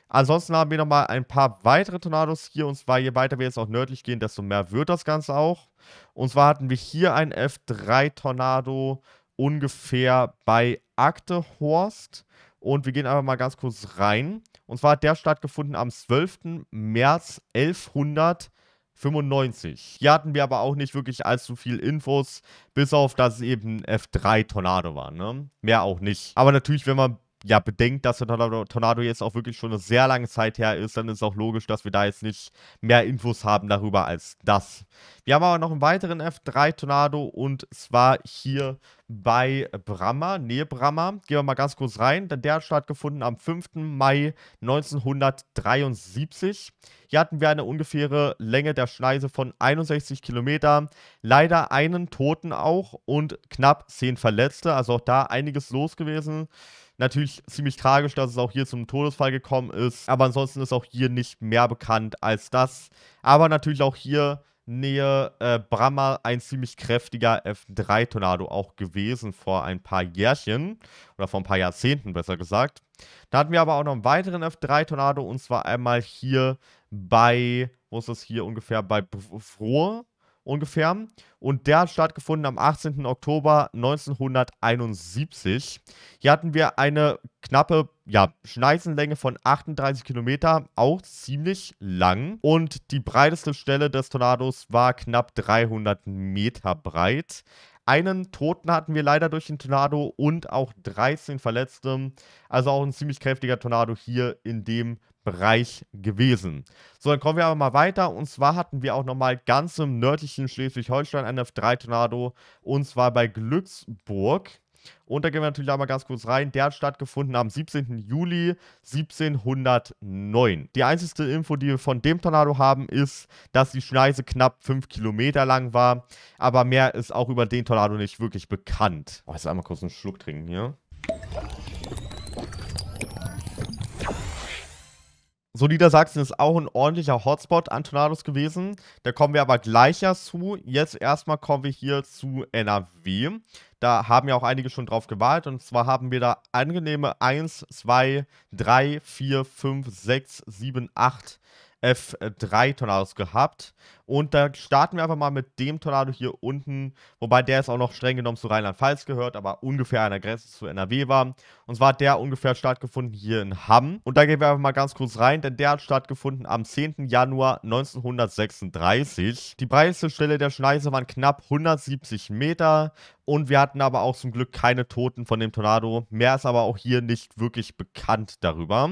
Ansonsten haben wir nochmal ein paar weitere Tornados hier und zwar je weiter wir jetzt auch nördlich gehen, desto mehr wird das Ganze auch. Und zwar hatten wir hier ein F3-Tornado ungefähr bei Akte Horst. Und wir gehen einfach mal ganz kurz rein. Und zwar hat der stattgefunden am 12. März 1100. 95. Hier hatten wir aber auch nicht wirklich allzu viel Infos, bis auf, dass es eben F3 Tornado war, ne? Mehr auch nicht. Aber natürlich, wenn man ein ja, bedenkt, dass der Tornado, jetzt auch wirklich schon eine sehr lange Zeit her ist, dann ist auch logisch, dass wir da jetzt nicht mehr Infos haben darüber als das. Wir haben aber noch einen weiteren F3-Tornado und zwar hier bei Brammer, Nähe Brammer. Gehen wir mal ganz kurz rein, denn der hat stattgefunden am 5. Mai 1973. Hier hatten wir eine ungefähre Länge der Schneise von 61 Kilometer. Leider einen Toten auch und knapp 10 Verletzte, also auch da einiges los gewesen. Natürlich ziemlich tragisch, dass es auch hier zum Todesfall gekommen ist, aber ansonsten ist auch hier nicht mehr bekannt als das. Aber natürlich auch hier Nähe äh, Brammer ein ziemlich kräftiger F3-Tornado auch gewesen vor ein paar Jährchen oder vor ein paar Jahrzehnten besser gesagt. Da hatten wir aber auch noch einen weiteren F3-Tornado und zwar einmal hier bei, wo ist das hier ungefähr, bei Frohe ungefähr. Und der hat stattgefunden am 18. Oktober 1971. Hier hatten wir eine knappe ja, Schneisenlänge von 38 Kilometer, auch ziemlich lang. Und die breiteste Stelle des Tornados war knapp 300 Meter breit. Einen Toten hatten wir leider durch den Tornado und auch 13 Verletzte. Also auch ein ziemlich kräftiger Tornado hier in dem Bereich gewesen. So, dann kommen wir aber mal weiter. Und zwar hatten wir auch nochmal ganz im nördlichen Schleswig-Holstein einen F3-Tornado. Und zwar bei Glücksburg. Und da gehen wir natürlich mal ganz kurz rein. Der hat stattgefunden am 17. Juli 1709. Die einzige Info, die wir von dem Tornado haben, ist, dass die Schneise knapp 5 Kilometer lang war. Aber mehr ist auch über den Tornado nicht wirklich bekannt. Oh, jetzt einmal kurz einen Schluck trinken hier. So, Niedersachsen ist auch ein ordentlicher Hotspot an Tornados gewesen. Da kommen wir aber gleich zu. Jetzt erstmal kommen wir hier zu NRW. Da haben ja auch einige schon drauf gewartet. Und zwar haben wir da angenehme 1, 2, 3, 4, 5, 6, 7, 8 F3 Tornados gehabt. Und da starten wir einfach mal mit dem Tornado hier unten, wobei der ist auch noch streng genommen zu Rheinland-Pfalz gehört, aber ungefähr an der Grenze zu NRW war. Und zwar hat der ungefähr stattgefunden hier in Hamm. Und da gehen wir einfach mal ganz kurz rein, denn der hat stattgefunden am 10. Januar 1936. Die breiteste Stelle der Schneise waren knapp 170 Meter. Und wir hatten aber auch zum Glück keine Toten von dem Tornado. Mehr ist aber auch hier nicht wirklich bekannt darüber.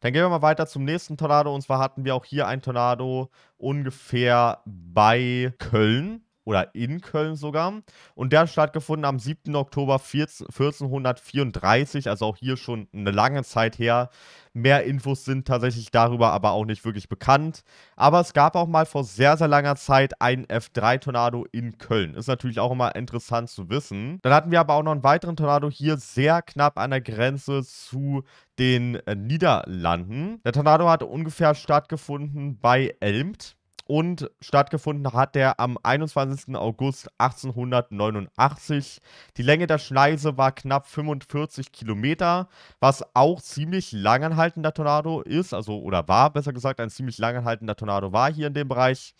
Dann gehen wir mal weiter zum nächsten Tornado. Und zwar hatten wir auch hier einen Tornado ungefähr bei Köln oder in Köln sogar. Und der hat stattgefunden am 7. Oktober 1434, also auch hier schon eine lange Zeit her. Mehr Infos sind tatsächlich darüber aber auch nicht wirklich bekannt. Aber es gab auch mal vor sehr, sehr langer Zeit einen F3-Tornado in Köln. Ist natürlich auch immer interessant zu wissen. Dann hatten wir aber auch noch einen weiteren Tornado hier sehr knapp an der Grenze zu den äh, Niederlanden. Der Tornado hat ungefähr stattgefunden bei Elmt und stattgefunden hat er am 21. August 1889. Die Länge der Schneise war knapp 45 Kilometer, was auch ziemlich langanhaltender Tornado ist, also oder war besser gesagt ein ziemlich langanhaltender Tornado war hier in dem Bereich.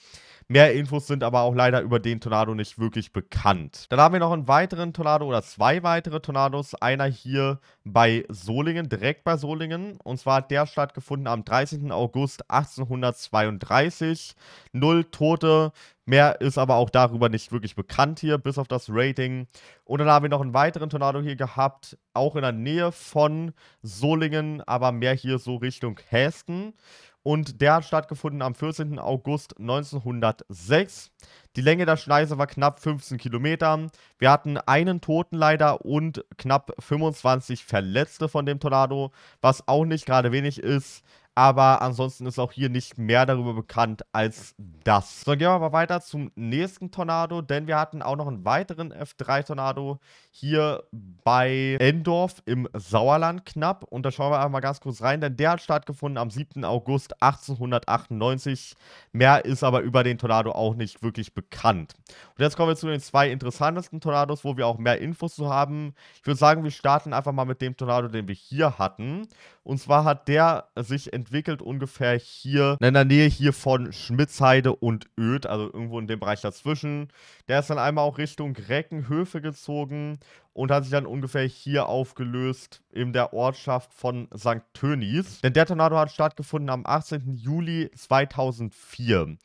Mehr Infos sind aber auch leider über den Tornado nicht wirklich bekannt. Dann haben wir noch einen weiteren Tornado oder zwei weitere Tornados. Einer hier bei Solingen, direkt bei Solingen. Und zwar hat der stattgefunden am 13. August 1832. Null Tote, Mehr ist aber auch darüber nicht wirklich bekannt hier, bis auf das Rating. Und dann haben wir noch einen weiteren Tornado hier gehabt, auch in der Nähe von Solingen, aber mehr hier so Richtung Hästen und der hat stattgefunden am 14. August 1906. Die Länge der Schneise war knapp 15 Kilometer. Wir hatten einen Toten leider und knapp 25 Verletzte von dem Tornado, was auch nicht gerade wenig ist. Aber ansonsten ist auch hier nicht mehr darüber bekannt als das. So, dann gehen wir mal weiter zum nächsten Tornado, denn wir hatten auch noch einen weiteren F3-Tornado hier bei Endorf im Sauerland knapp. Und da schauen wir einfach mal ganz kurz rein, denn der hat stattgefunden am 7. August 1898. Mehr ist aber über den Tornado auch nicht wirklich bekannt. Und jetzt kommen wir zu den zwei interessantesten Tornados, wo wir auch mehr Infos zu haben. Ich würde sagen, wir starten einfach mal mit dem Tornado, den wir hier hatten. Und zwar hat der sich in entwickelt ungefähr hier, in der Nähe hier von Schmitzheide und Öd, also irgendwo in dem Bereich dazwischen. Der ist dann einmal auch Richtung Reckenhöfe gezogen und hat sich dann ungefähr hier aufgelöst in der Ortschaft von St. Tönis. Denn der Tornado hat stattgefunden am 18. Juli 2004.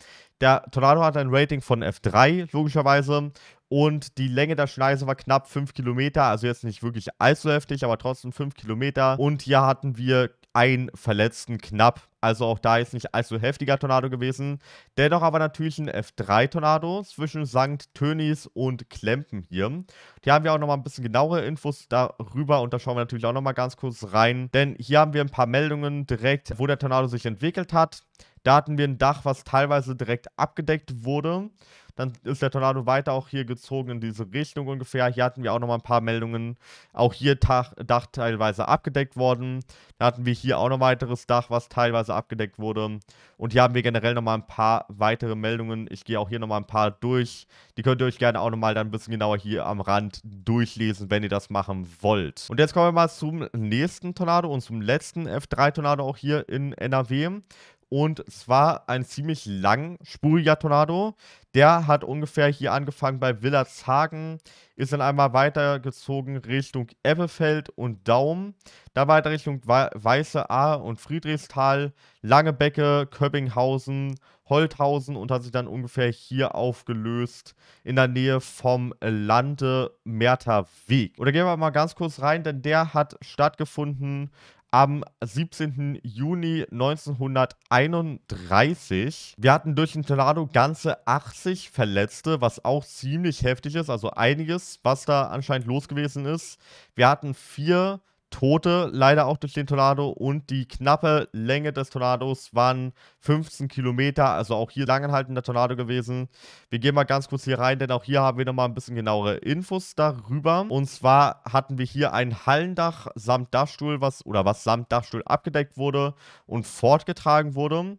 Der Tornado hat ein Rating von F3, logischerweise. Und die Länge der Schneise war knapp 5 Kilometer, also jetzt nicht wirklich allzu heftig, aber trotzdem 5 Kilometer. Und hier hatten wir ein Verletzten knapp. Also auch da ist nicht allzu heftiger Tornado gewesen. Dennoch aber natürlich ein F3-Tornado zwischen St. Tönis und Klempen hier. Hier haben wir auch nochmal ein bisschen genauere Infos darüber und da schauen wir natürlich auch nochmal ganz kurz rein. Denn hier haben wir ein paar Meldungen direkt, wo der Tornado sich entwickelt hat. Da hatten wir ein Dach, was teilweise direkt abgedeckt wurde. Dann ist der Tornado weiter auch hier gezogen in diese Richtung ungefähr. Hier hatten wir auch nochmal ein paar Meldungen. Auch hier Dach, Dach teilweise abgedeckt worden. Da hatten wir hier auch noch weiteres Dach, was teilweise abgedeckt wurde. Und hier haben wir generell nochmal ein paar weitere Meldungen. Ich gehe auch hier nochmal ein paar durch. Die könnt ihr euch gerne auch nochmal dann ein bisschen genauer hier am Rand durchlesen, wenn ihr das machen wollt. Und jetzt kommen wir mal zum nächsten Tornado und zum letzten F3-Tornado auch hier in NRW. Und es war ein ziemlich langspuriger Tornado. Der hat ungefähr hier angefangen bei Willardshagen, ist dann einmal weitergezogen Richtung Ebbefeld und Daum, dann weiter Richtung Weiße Ahr und Friedrichsthal, Langebecke, Köbbinghausen, Holthausen und hat sich dann ungefähr hier aufgelöst in der Nähe vom Lande Merter Weg. da gehen wir mal ganz kurz rein, denn der hat stattgefunden am 17. Juni 1931. Wir hatten durch den Tornado ganze 80 Verletzte, was auch ziemlich heftig ist, also einiges, was da anscheinend los gewesen ist. Wir hatten vier Tote leider auch durch den Tornado und die knappe Länge des Tornados waren 15 Kilometer, also auch hier langanhaltender Tornado gewesen. Wir gehen mal ganz kurz hier rein, denn auch hier haben wir nochmal ein bisschen genauere Infos darüber. Und zwar hatten wir hier ein Hallendach samt Dachstuhl, was oder was samt Dachstuhl abgedeckt wurde und fortgetragen wurde.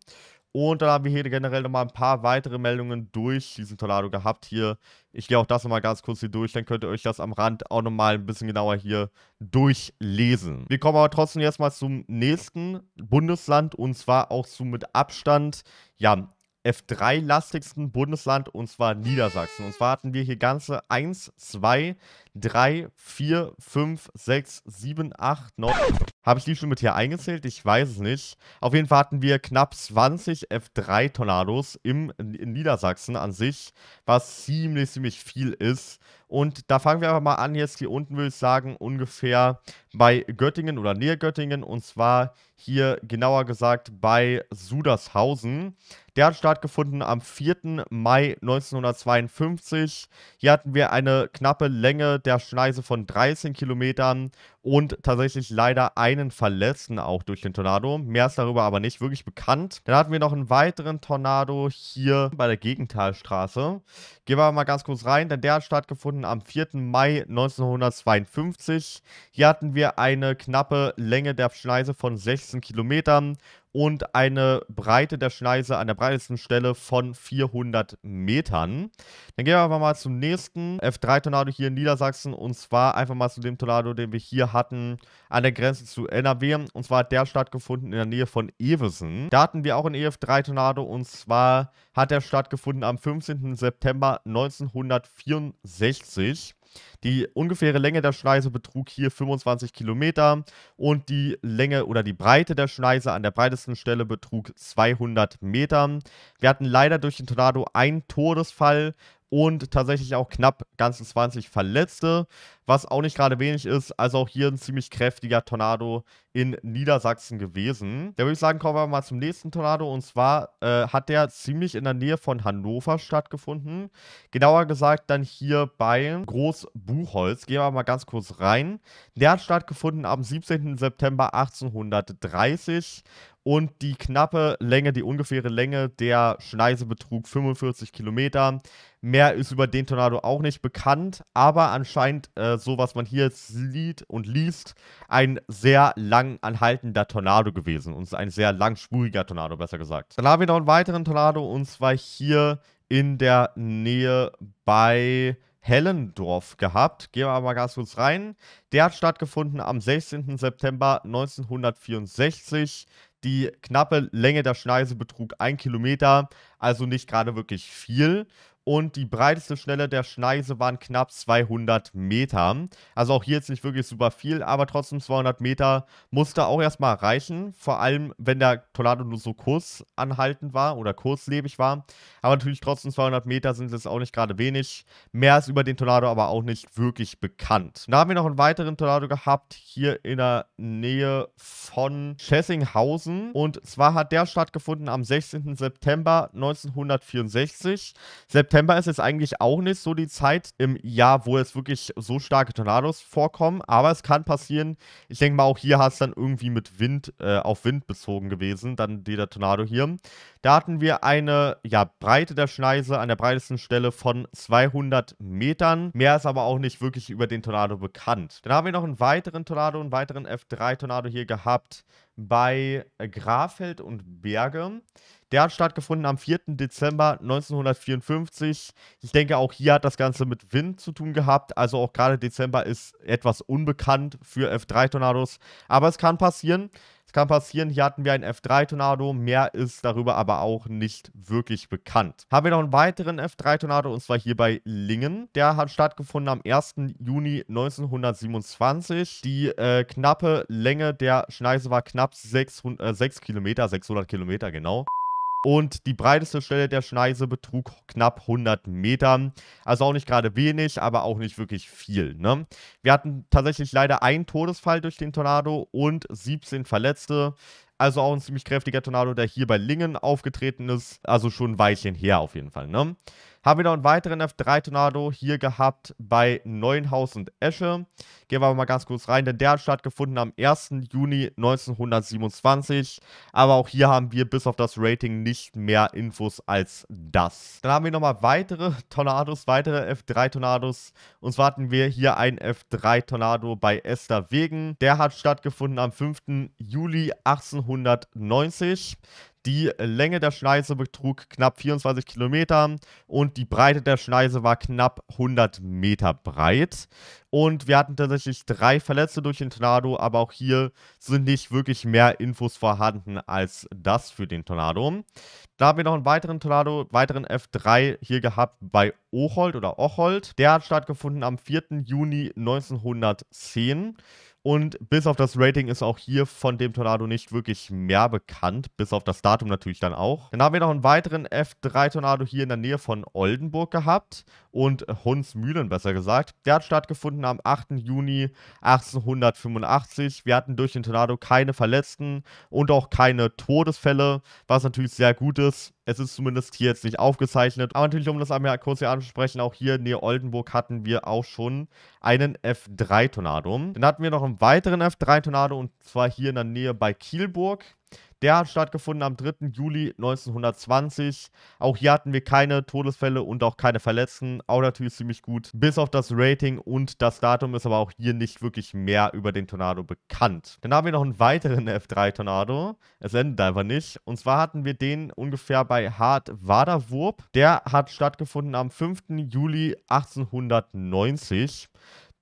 Und dann haben wir hier generell nochmal ein paar weitere Meldungen durch diesen Tornado gehabt hier. Ich gehe auch das nochmal ganz kurz hier durch, dann könnt ihr euch das am Rand auch nochmal ein bisschen genauer hier durchlesen. Wir kommen aber trotzdem jetzt mal zum nächsten Bundesland und zwar auch zu mit Abstand, ja, F3-lastigsten Bundesland und zwar Niedersachsen. Und zwar hatten wir hier ganze 1, 2, 3, 4, 5, 6, 7, 8, 9. Habe ich die schon mit hier eingezählt? Ich weiß es nicht. Auf jeden Fall hatten wir knapp 20 F3-Tornados im in Niedersachsen an sich, was ziemlich, ziemlich viel ist. Und da fangen wir einfach mal an, jetzt hier unten würde ich sagen, ungefähr bei Göttingen oder näher Göttingen. Und zwar hier genauer gesagt bei Sudershausen. Der hat stattgefunden am 4. Mai 1952. Hier hatten wir eine knappe Länge der Schneise von 13 Kilometern und tatsächlich leider einen Verletzten auch durch den Tornado. Mehr ist darüber aber nicht wirklich bekannt. Dann hatten wir noch einen weiteren Tornado hier bei der Gegentalstraße. Gehen wir mal ganz kurz rein, denn der hat stattgefunden am 4. Mai 1952. Hier hatten wir eine knappe Länge der Schneise von 16 Kilometern und eine Breite der Schneise an der breitesten Stelle von 400 Metern. Dann gehen wir aber mal zum nächsten F3-Tornado hier in Niedersachsen und zwar einfach mal zu dem Tornado, den wir hier hatten an der Grenze zu NRW und zwar hat der stattgefunden in der Nähe von Eversen. Da hatten wir auch einen EF3-Tornado und zwar hat der stattgefunden am 15. September 1964. Die ungefähre Länge der Schneise betrug hier 25 Kilometer und die Länge oder die Breite der Schneise an der breitesten Stelle betrug 200 Meter. Wir hatten leider durch den Tornado einen Todesfall, und tatsächlich auch knapp ganze 20 Verletzte, was auch nicht gerade wenig ist. Also auch hier ein ziemlich kräftiger Tornado in Niedersachsen gewesen. Da würde ich sagen, kommen wir mal zum nächsten Tornado und zwar äh, hat der ziemlich in der Nähe von Hannover stattgefunden. Genauer gesagt dann hier bei Großbuchholz. Gehen wir mal ganz kurz rein. Der hat stattgefunden am 17. September 1830 und die knappe Länge, die ungefähre Länge der Schneise betrug 45 Kilometer. Mehr ist über den Tornado auch nicht bekannt, aber anscheinend, äh, so was man hier sieht und liest, ein sehr lang anhaltender Tornado gewesen. Und ein sehr langspuriger Tornado, besser gesagt. Dann haben wir noch einen weiteren Tornado und zwar hier in der Nähe bei Hellendorf gehabt. Gehen wir mal ganz kurz rein. Der hat stattgefunden am 16. September 1964. Die knappe Länge der Schneise betrug 1 Kilometer, also nicht gerade wirklich viel und die breiteste Stelle der Schneise waren knapp 200 Meter. Also auch hier jetzt nicht wirklich super viel, aber trotzdem 200 Meter musste auch erstmal reichen, vor allem wenn der Tornado nur so kurz anhaltend war oder kurzlebig war. Aber natürlich trotzdem 200 Meter sind es auch nicht gerade wenig. Mehr ist über den Tornado aber auch nicht wirklich bekannt. Dann haben wir noch einen weiteren Tornado gehabt, hier in der Nähe von Chessinghausen. Und zwar hat der stattgefunden am 16. September 1964. September September ist jetzt eigentlich auch nicht so die Zeit im Jahr, wo es wirklich so starke Tornados vorkommen, aber es kann passieren. Ich denke mal, auch hier hat es dann irgendwie mit Wind, äh, auf Wind bezogen gewesen, dann der Tornado hier. Da hatten wir eine ja, Breite der Schneise an der breitesten Stelle von 200 Metern. Mehr ist aber auch nicht wirklich über den Tornado bekannt. Dann haben wir noch einen weiteren Tornado, einen weiteren F3-Tornado hier gehabt bei Grafeld und Berge. Der hat stattgefunden am 4. Dezember 1954. Ich denke, auch hier hat das Ganze mit Wind zu tun gehabt. Also auch gerade Dezember ist etwas unbekannt für F3-Tornados. Aber es kann passieren kann passieren. Hier hatten wir einen F3-Tornado. Mehr ist darüber aber auch nicht wirklich bekannt. Haben wir noch einen weiteren F3-Tornado und zwar hier bei Lingen. Der hat stattgefunden am 1. Juni 1927. Die äh, knappe Länge der Schneise war knapp 600, äh, 6 Kilometer, 600 Kilometer genau und die breiteste Stelle der Schneise betrug knapp 100 Metern. Also auch nicht gerade wenig, aber auch nicht wirklich viel. Ne? Wir hatten tatsächlich leider einen Todesfall durch den Tornado und 17 Verletzte. Also auch ein ziemlich kräftiger Tornado, der hier bei Lingen aufgetreten ist. Also schon ein Weilchen her auf jeden Fall. Ne? Haben wir noch einen weiteren F3-Tornado hier gehabt bei Neuenhaus und Esche. Gehen wir aber mal ganz kurz rein, denn der hat stattgefunden am 1. Juni 1927. Aber auch hier haben wir bis auf das Rating nicht mehr Infos als das. Dann haben wir nochmal weitere Tornados, weitere F3-Tornados. Und zwar hatten wir hier einen F3-Tornado bei Esther Wegen. Der hat stattgefunden am 5. Juli 1890. Die Länge der Schneise betrug knapp 24 Kilometer und die Breite der Schneise war knapp 100 Meter breit. Und wir hatten tatsächlich drei Verletzte durch den Tornado, aber auch hier sind nicht wirklich mehr Infos vorhanden als das für den Tornado. Da haben wir noch einen weiteren Tornado, weiteren F3 hier gehabt bei Ocholt oder Ocholt. Der hat stattgefunden am 4. Juni 1910 und bis auf das Rating ist auch hier von dem Tornado nicht wirklich mehr bekannt, bis auf das Datum natürlich dann auch. Dann haben wir noch einen weiteren F3-Tornado hier in der Nähe von Oldenburg gehabt und Hunsmühlen, besser gesagt. Der hat stattgefunden am 8. Juni 1885. Wir hatten durch den Tornado keine Verletzten und auch keine Todesfälle, was natürlich sehr gut ist. Es ist zumindest hier jetzt nicht aufgezeichnet. Aber natürlich, um das einmal kurz hier anzusprechen, auch hier nähe Oldenburg hatten wir auch schon einen F3-Tornado. Dann hatten wir noch einen weiteren F3-Tornado und zwar hier in der Nähe bei Kielburg. Der hat stattgefunden am 3. Juli 1920. Auch hier hatten wir keine Todesfälle und auch keine Verletzten. Auch natürlich ziemlich gut. Bis auf das Rating und das Datum ist aber auch hier nicht wirklich mehr über den Tornado bekannt. Dann haben wir noch einen weiteren *laughs* F3-Tornado. Es endet einfach nicht. Und zwar hatten wir den ungefähr bei Hart Waderwurp. Der hat stattgefunden am 5. Juli 1890.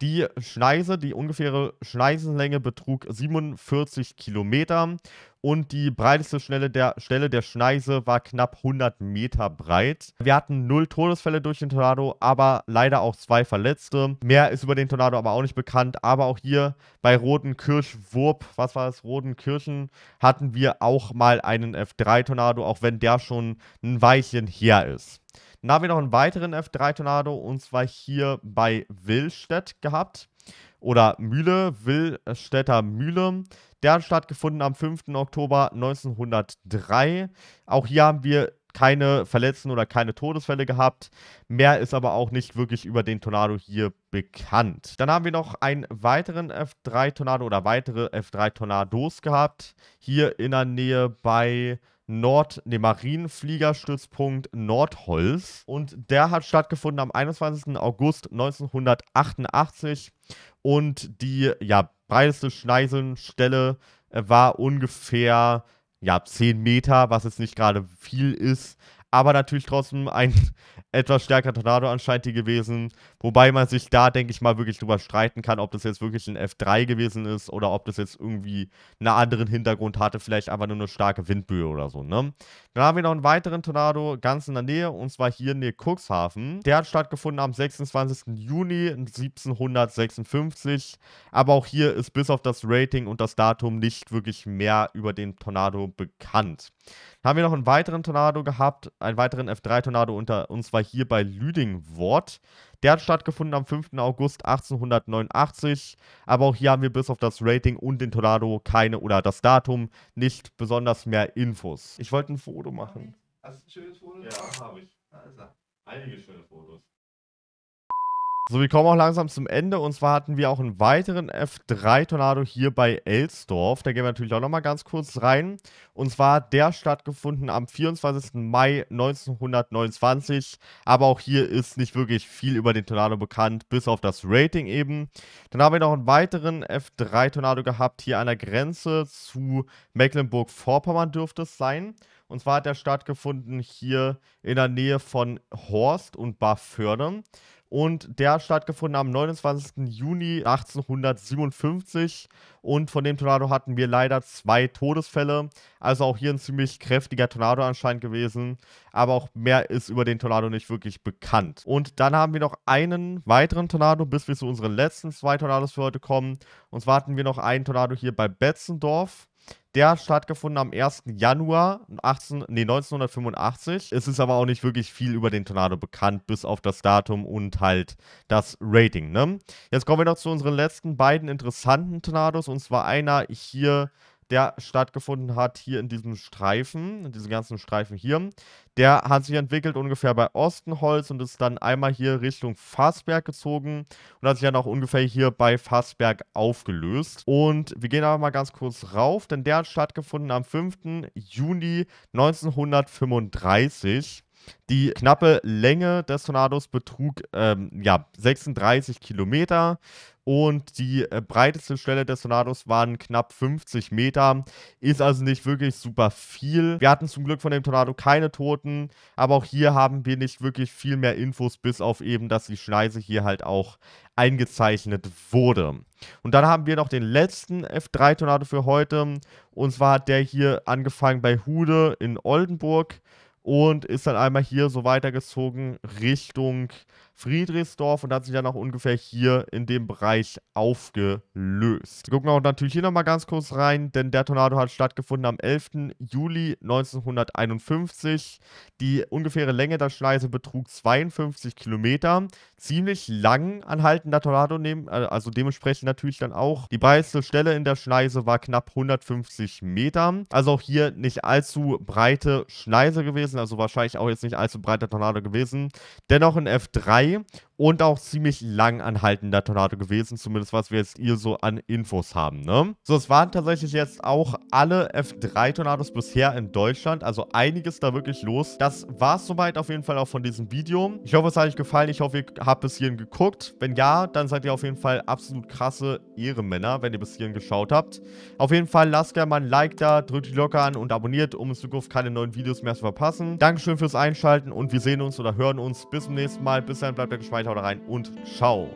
Die Schneise, die ungefähre Schneisenlänge betrug 47 Kilometer und die breiteste Stelle der, Stelle der Schneise war knapp 100 Meter breit. Wir hatten null Todesfälle durch den Tornado, aber leider auch zwei Verletzte. Mehr ist über den Tornado aber auch nicht bekannt. Aber auch hier bei Rodenkirchwurp, was war das, Rodenkirchen, hatten wir auch mal einen F3-Tornado, auch wenn der schon ein Weilchen her ist. Dann haben wir noch einen weiteren F3-Tornado und zwar hier bei Willstedt gehabt. Oder Mühle, Willstädter Mühle. Der hat stattgefunden am 5. Oktober 1903. Auch hier haben wir keine Verletzten oder keine Todesfälle gehabt. Mehr ist aber auch nicht wirklich über den Tornado hier bekannt. Dann haben wir noch einen weiteren F3-Tornado oder weitere F3-Tornados gehabt. Hier in der Nähe bei Nord, nee, Marienfliegerstützpunkt Nordholz. Und der hat stattgefunden am 21. August 1988. Und die ja, breiteste Schneisenstelle äh, war ungefähr ja, 10 Meter, was jetzt nicht gerade viel ist aber natürlich trotzdem ein *laughs* etwas stärker Tornado anscheinend die gewesen. Wobei man sich da, denke ich mal, wirklich drüber streiten kann, ob das jetzt wirklich ein F3 gewesen ist oder ob das jetzt irgendwie einen anderen Hintergrund hatte, vielleicht einfach nur eine starke Windböe oder so, ne? Dann haben wir noch einen weiteren Tornado ganz in der Nähe, und zwar hier in der Cuxhaven. Der hat stattgefunden am 26. Juni 1756. Aber auch hier ist bis auf das Rating und das Datum nicht wirklich mehr über den Tornado bekannt. Dann haben wir noch einen weiteren Tornado gehabt einen weiteren F3-Tornado unter uns war hier bei Lüding-Wort. Der hat stattgefunden am 5. August 1889. Aber auch hier haben wir bis auf das Rating und den Tornado keine oder das Datum nicht besonders mehr Infos. Ich wollte ein Foto machen. Hast du ein schönes Foto? Ja, habe ich. Da Einige schöne Fotos. So, wir kommen auch langsam zum Ende. Und zwar hatten wir auch einen weiteren F3-Tornado hier bei Elsdorf. Da gehen wir natürlich auch nochmal ganz kurz rein. Und zwar hat der stattgefunden am 24. Mai 1929. Aber auch hier ist nicht wirklich viel über den Tornado bekannt, bis auf das Rating eben. Dann haben wir noch einen weiteren F3-Tornado gehabt, hier an der Grenze zu Mecklenburg-Vorpommern dürfte es sein. Und zwar hat er stattgefunden hier in der Nähe von Horst und Barförde und der hat stattgefunden am 29. Juni 1857 und von dem Tornado hatten wir leider zwei Todesfälle. Also auch hier ein ziemlich kräftiger Tornado anscheinend gewesen, aber auch mehr ist über den Tornado nicht wirklich bekannt. Und dann haben wir noch einen weiteren Tornado, bis wir zu unseren letzten zwei Tornados für heute kommen. Und zwar hatten wir noch einen Tornado hier bei Betzendorf der hat stattgefunden am 1. Januar 18, nee, 1985. Es ist aber auch nicht wirklich viel über den Tornado bekannt, bis auf das Datum und halt das Rating. Ne? Jetzt kommen wir noch zu unseren letzten beiden interessanten Tornados. Und zwar einer hier der stattgefunden hat hier in diesem Streifen, in diesem ganzen Streifen hier, der hat sich entwickelt ungefähr bei Ostenholz und ist dann einmal hier Richtung Fassberg gezogen und hat sich dann auch ungefähr hier bei Fassberg aufgelöst. Und wir gehen aber mal ganz kurz rauf, denn der hat stattgefunden am 5. Juni 1935. Die knappe Länge des Tornados betrug ähm, ja, 36 Kilometer und die äh, breiteste Stelle des Tornados waren knapp 50 Meter. Ist also nicht wirklich super viel. Wir hatten zum Glück von dem Tornado keine Toten, aber auch hier haben wir nicht wirklich viel mehr Infos, bis auf eben, dass die Schneise hier halt auch eingezeichnet wurde. Und dann haben wir noch den letzten F3-Tornado für heute. Und zwar hat der hier angefangen bei Hude in Oldenburg und ist dann einmal hier so weitergezogen Richtung Friedrichsdorf und hat sich dann auch ungefähr hier in dem Bereich aufgelöst. Wir gucken auch natürlich hier nochmal ganz kurz rein, denn der Tornado hat stattgefunden am 11. Juli 1951. Die ungefähre Länge der Schneise betrug 52 Kilometer. Ziemlich lang anhaltender Tornado, äh, also dementsprechend natürlich dann auch. Die breiteste Stelle in der Schneise war knapp 150 Meter. Also auch hier nicht allzu breite Schneise gewesen, also wahrscheinlich auch jetzt nicht allzu breiter Tornado gewesen. Dennoch ein F3 Aí und auch ziemlich lang anhaltender Tornado gewesen, zumindest was wir jetzt hier so an Infos haben, ne? So, es waren tatsächlich jetzt auch alle F3-Tornados bisher in Deutschland, also einiges da wirklich los. Das war es soweit auf jeden Fall auch von diesem Video. Ich hoffe, es hat euch gefallen, ich hoffe, ihr habt bis hierhin geguckt. Wenn ja, dann seid ihr auf jeden Fall absolut krasse Ehrenmänner, wenn ihr bis hierhin geschaut habt. Auf jeden Fall lasst gerne mal ein Like da, drückt die Glocke an und abonniert, um in Zukunft keine neuen Videos mehr zu verpassen. Dankeschön fürs Einschalten und wir sehen uns oder hören uns bis zum nächsten Mal. Bis dahin, bleibt der Geschmeidig reinhaut rein und ciao.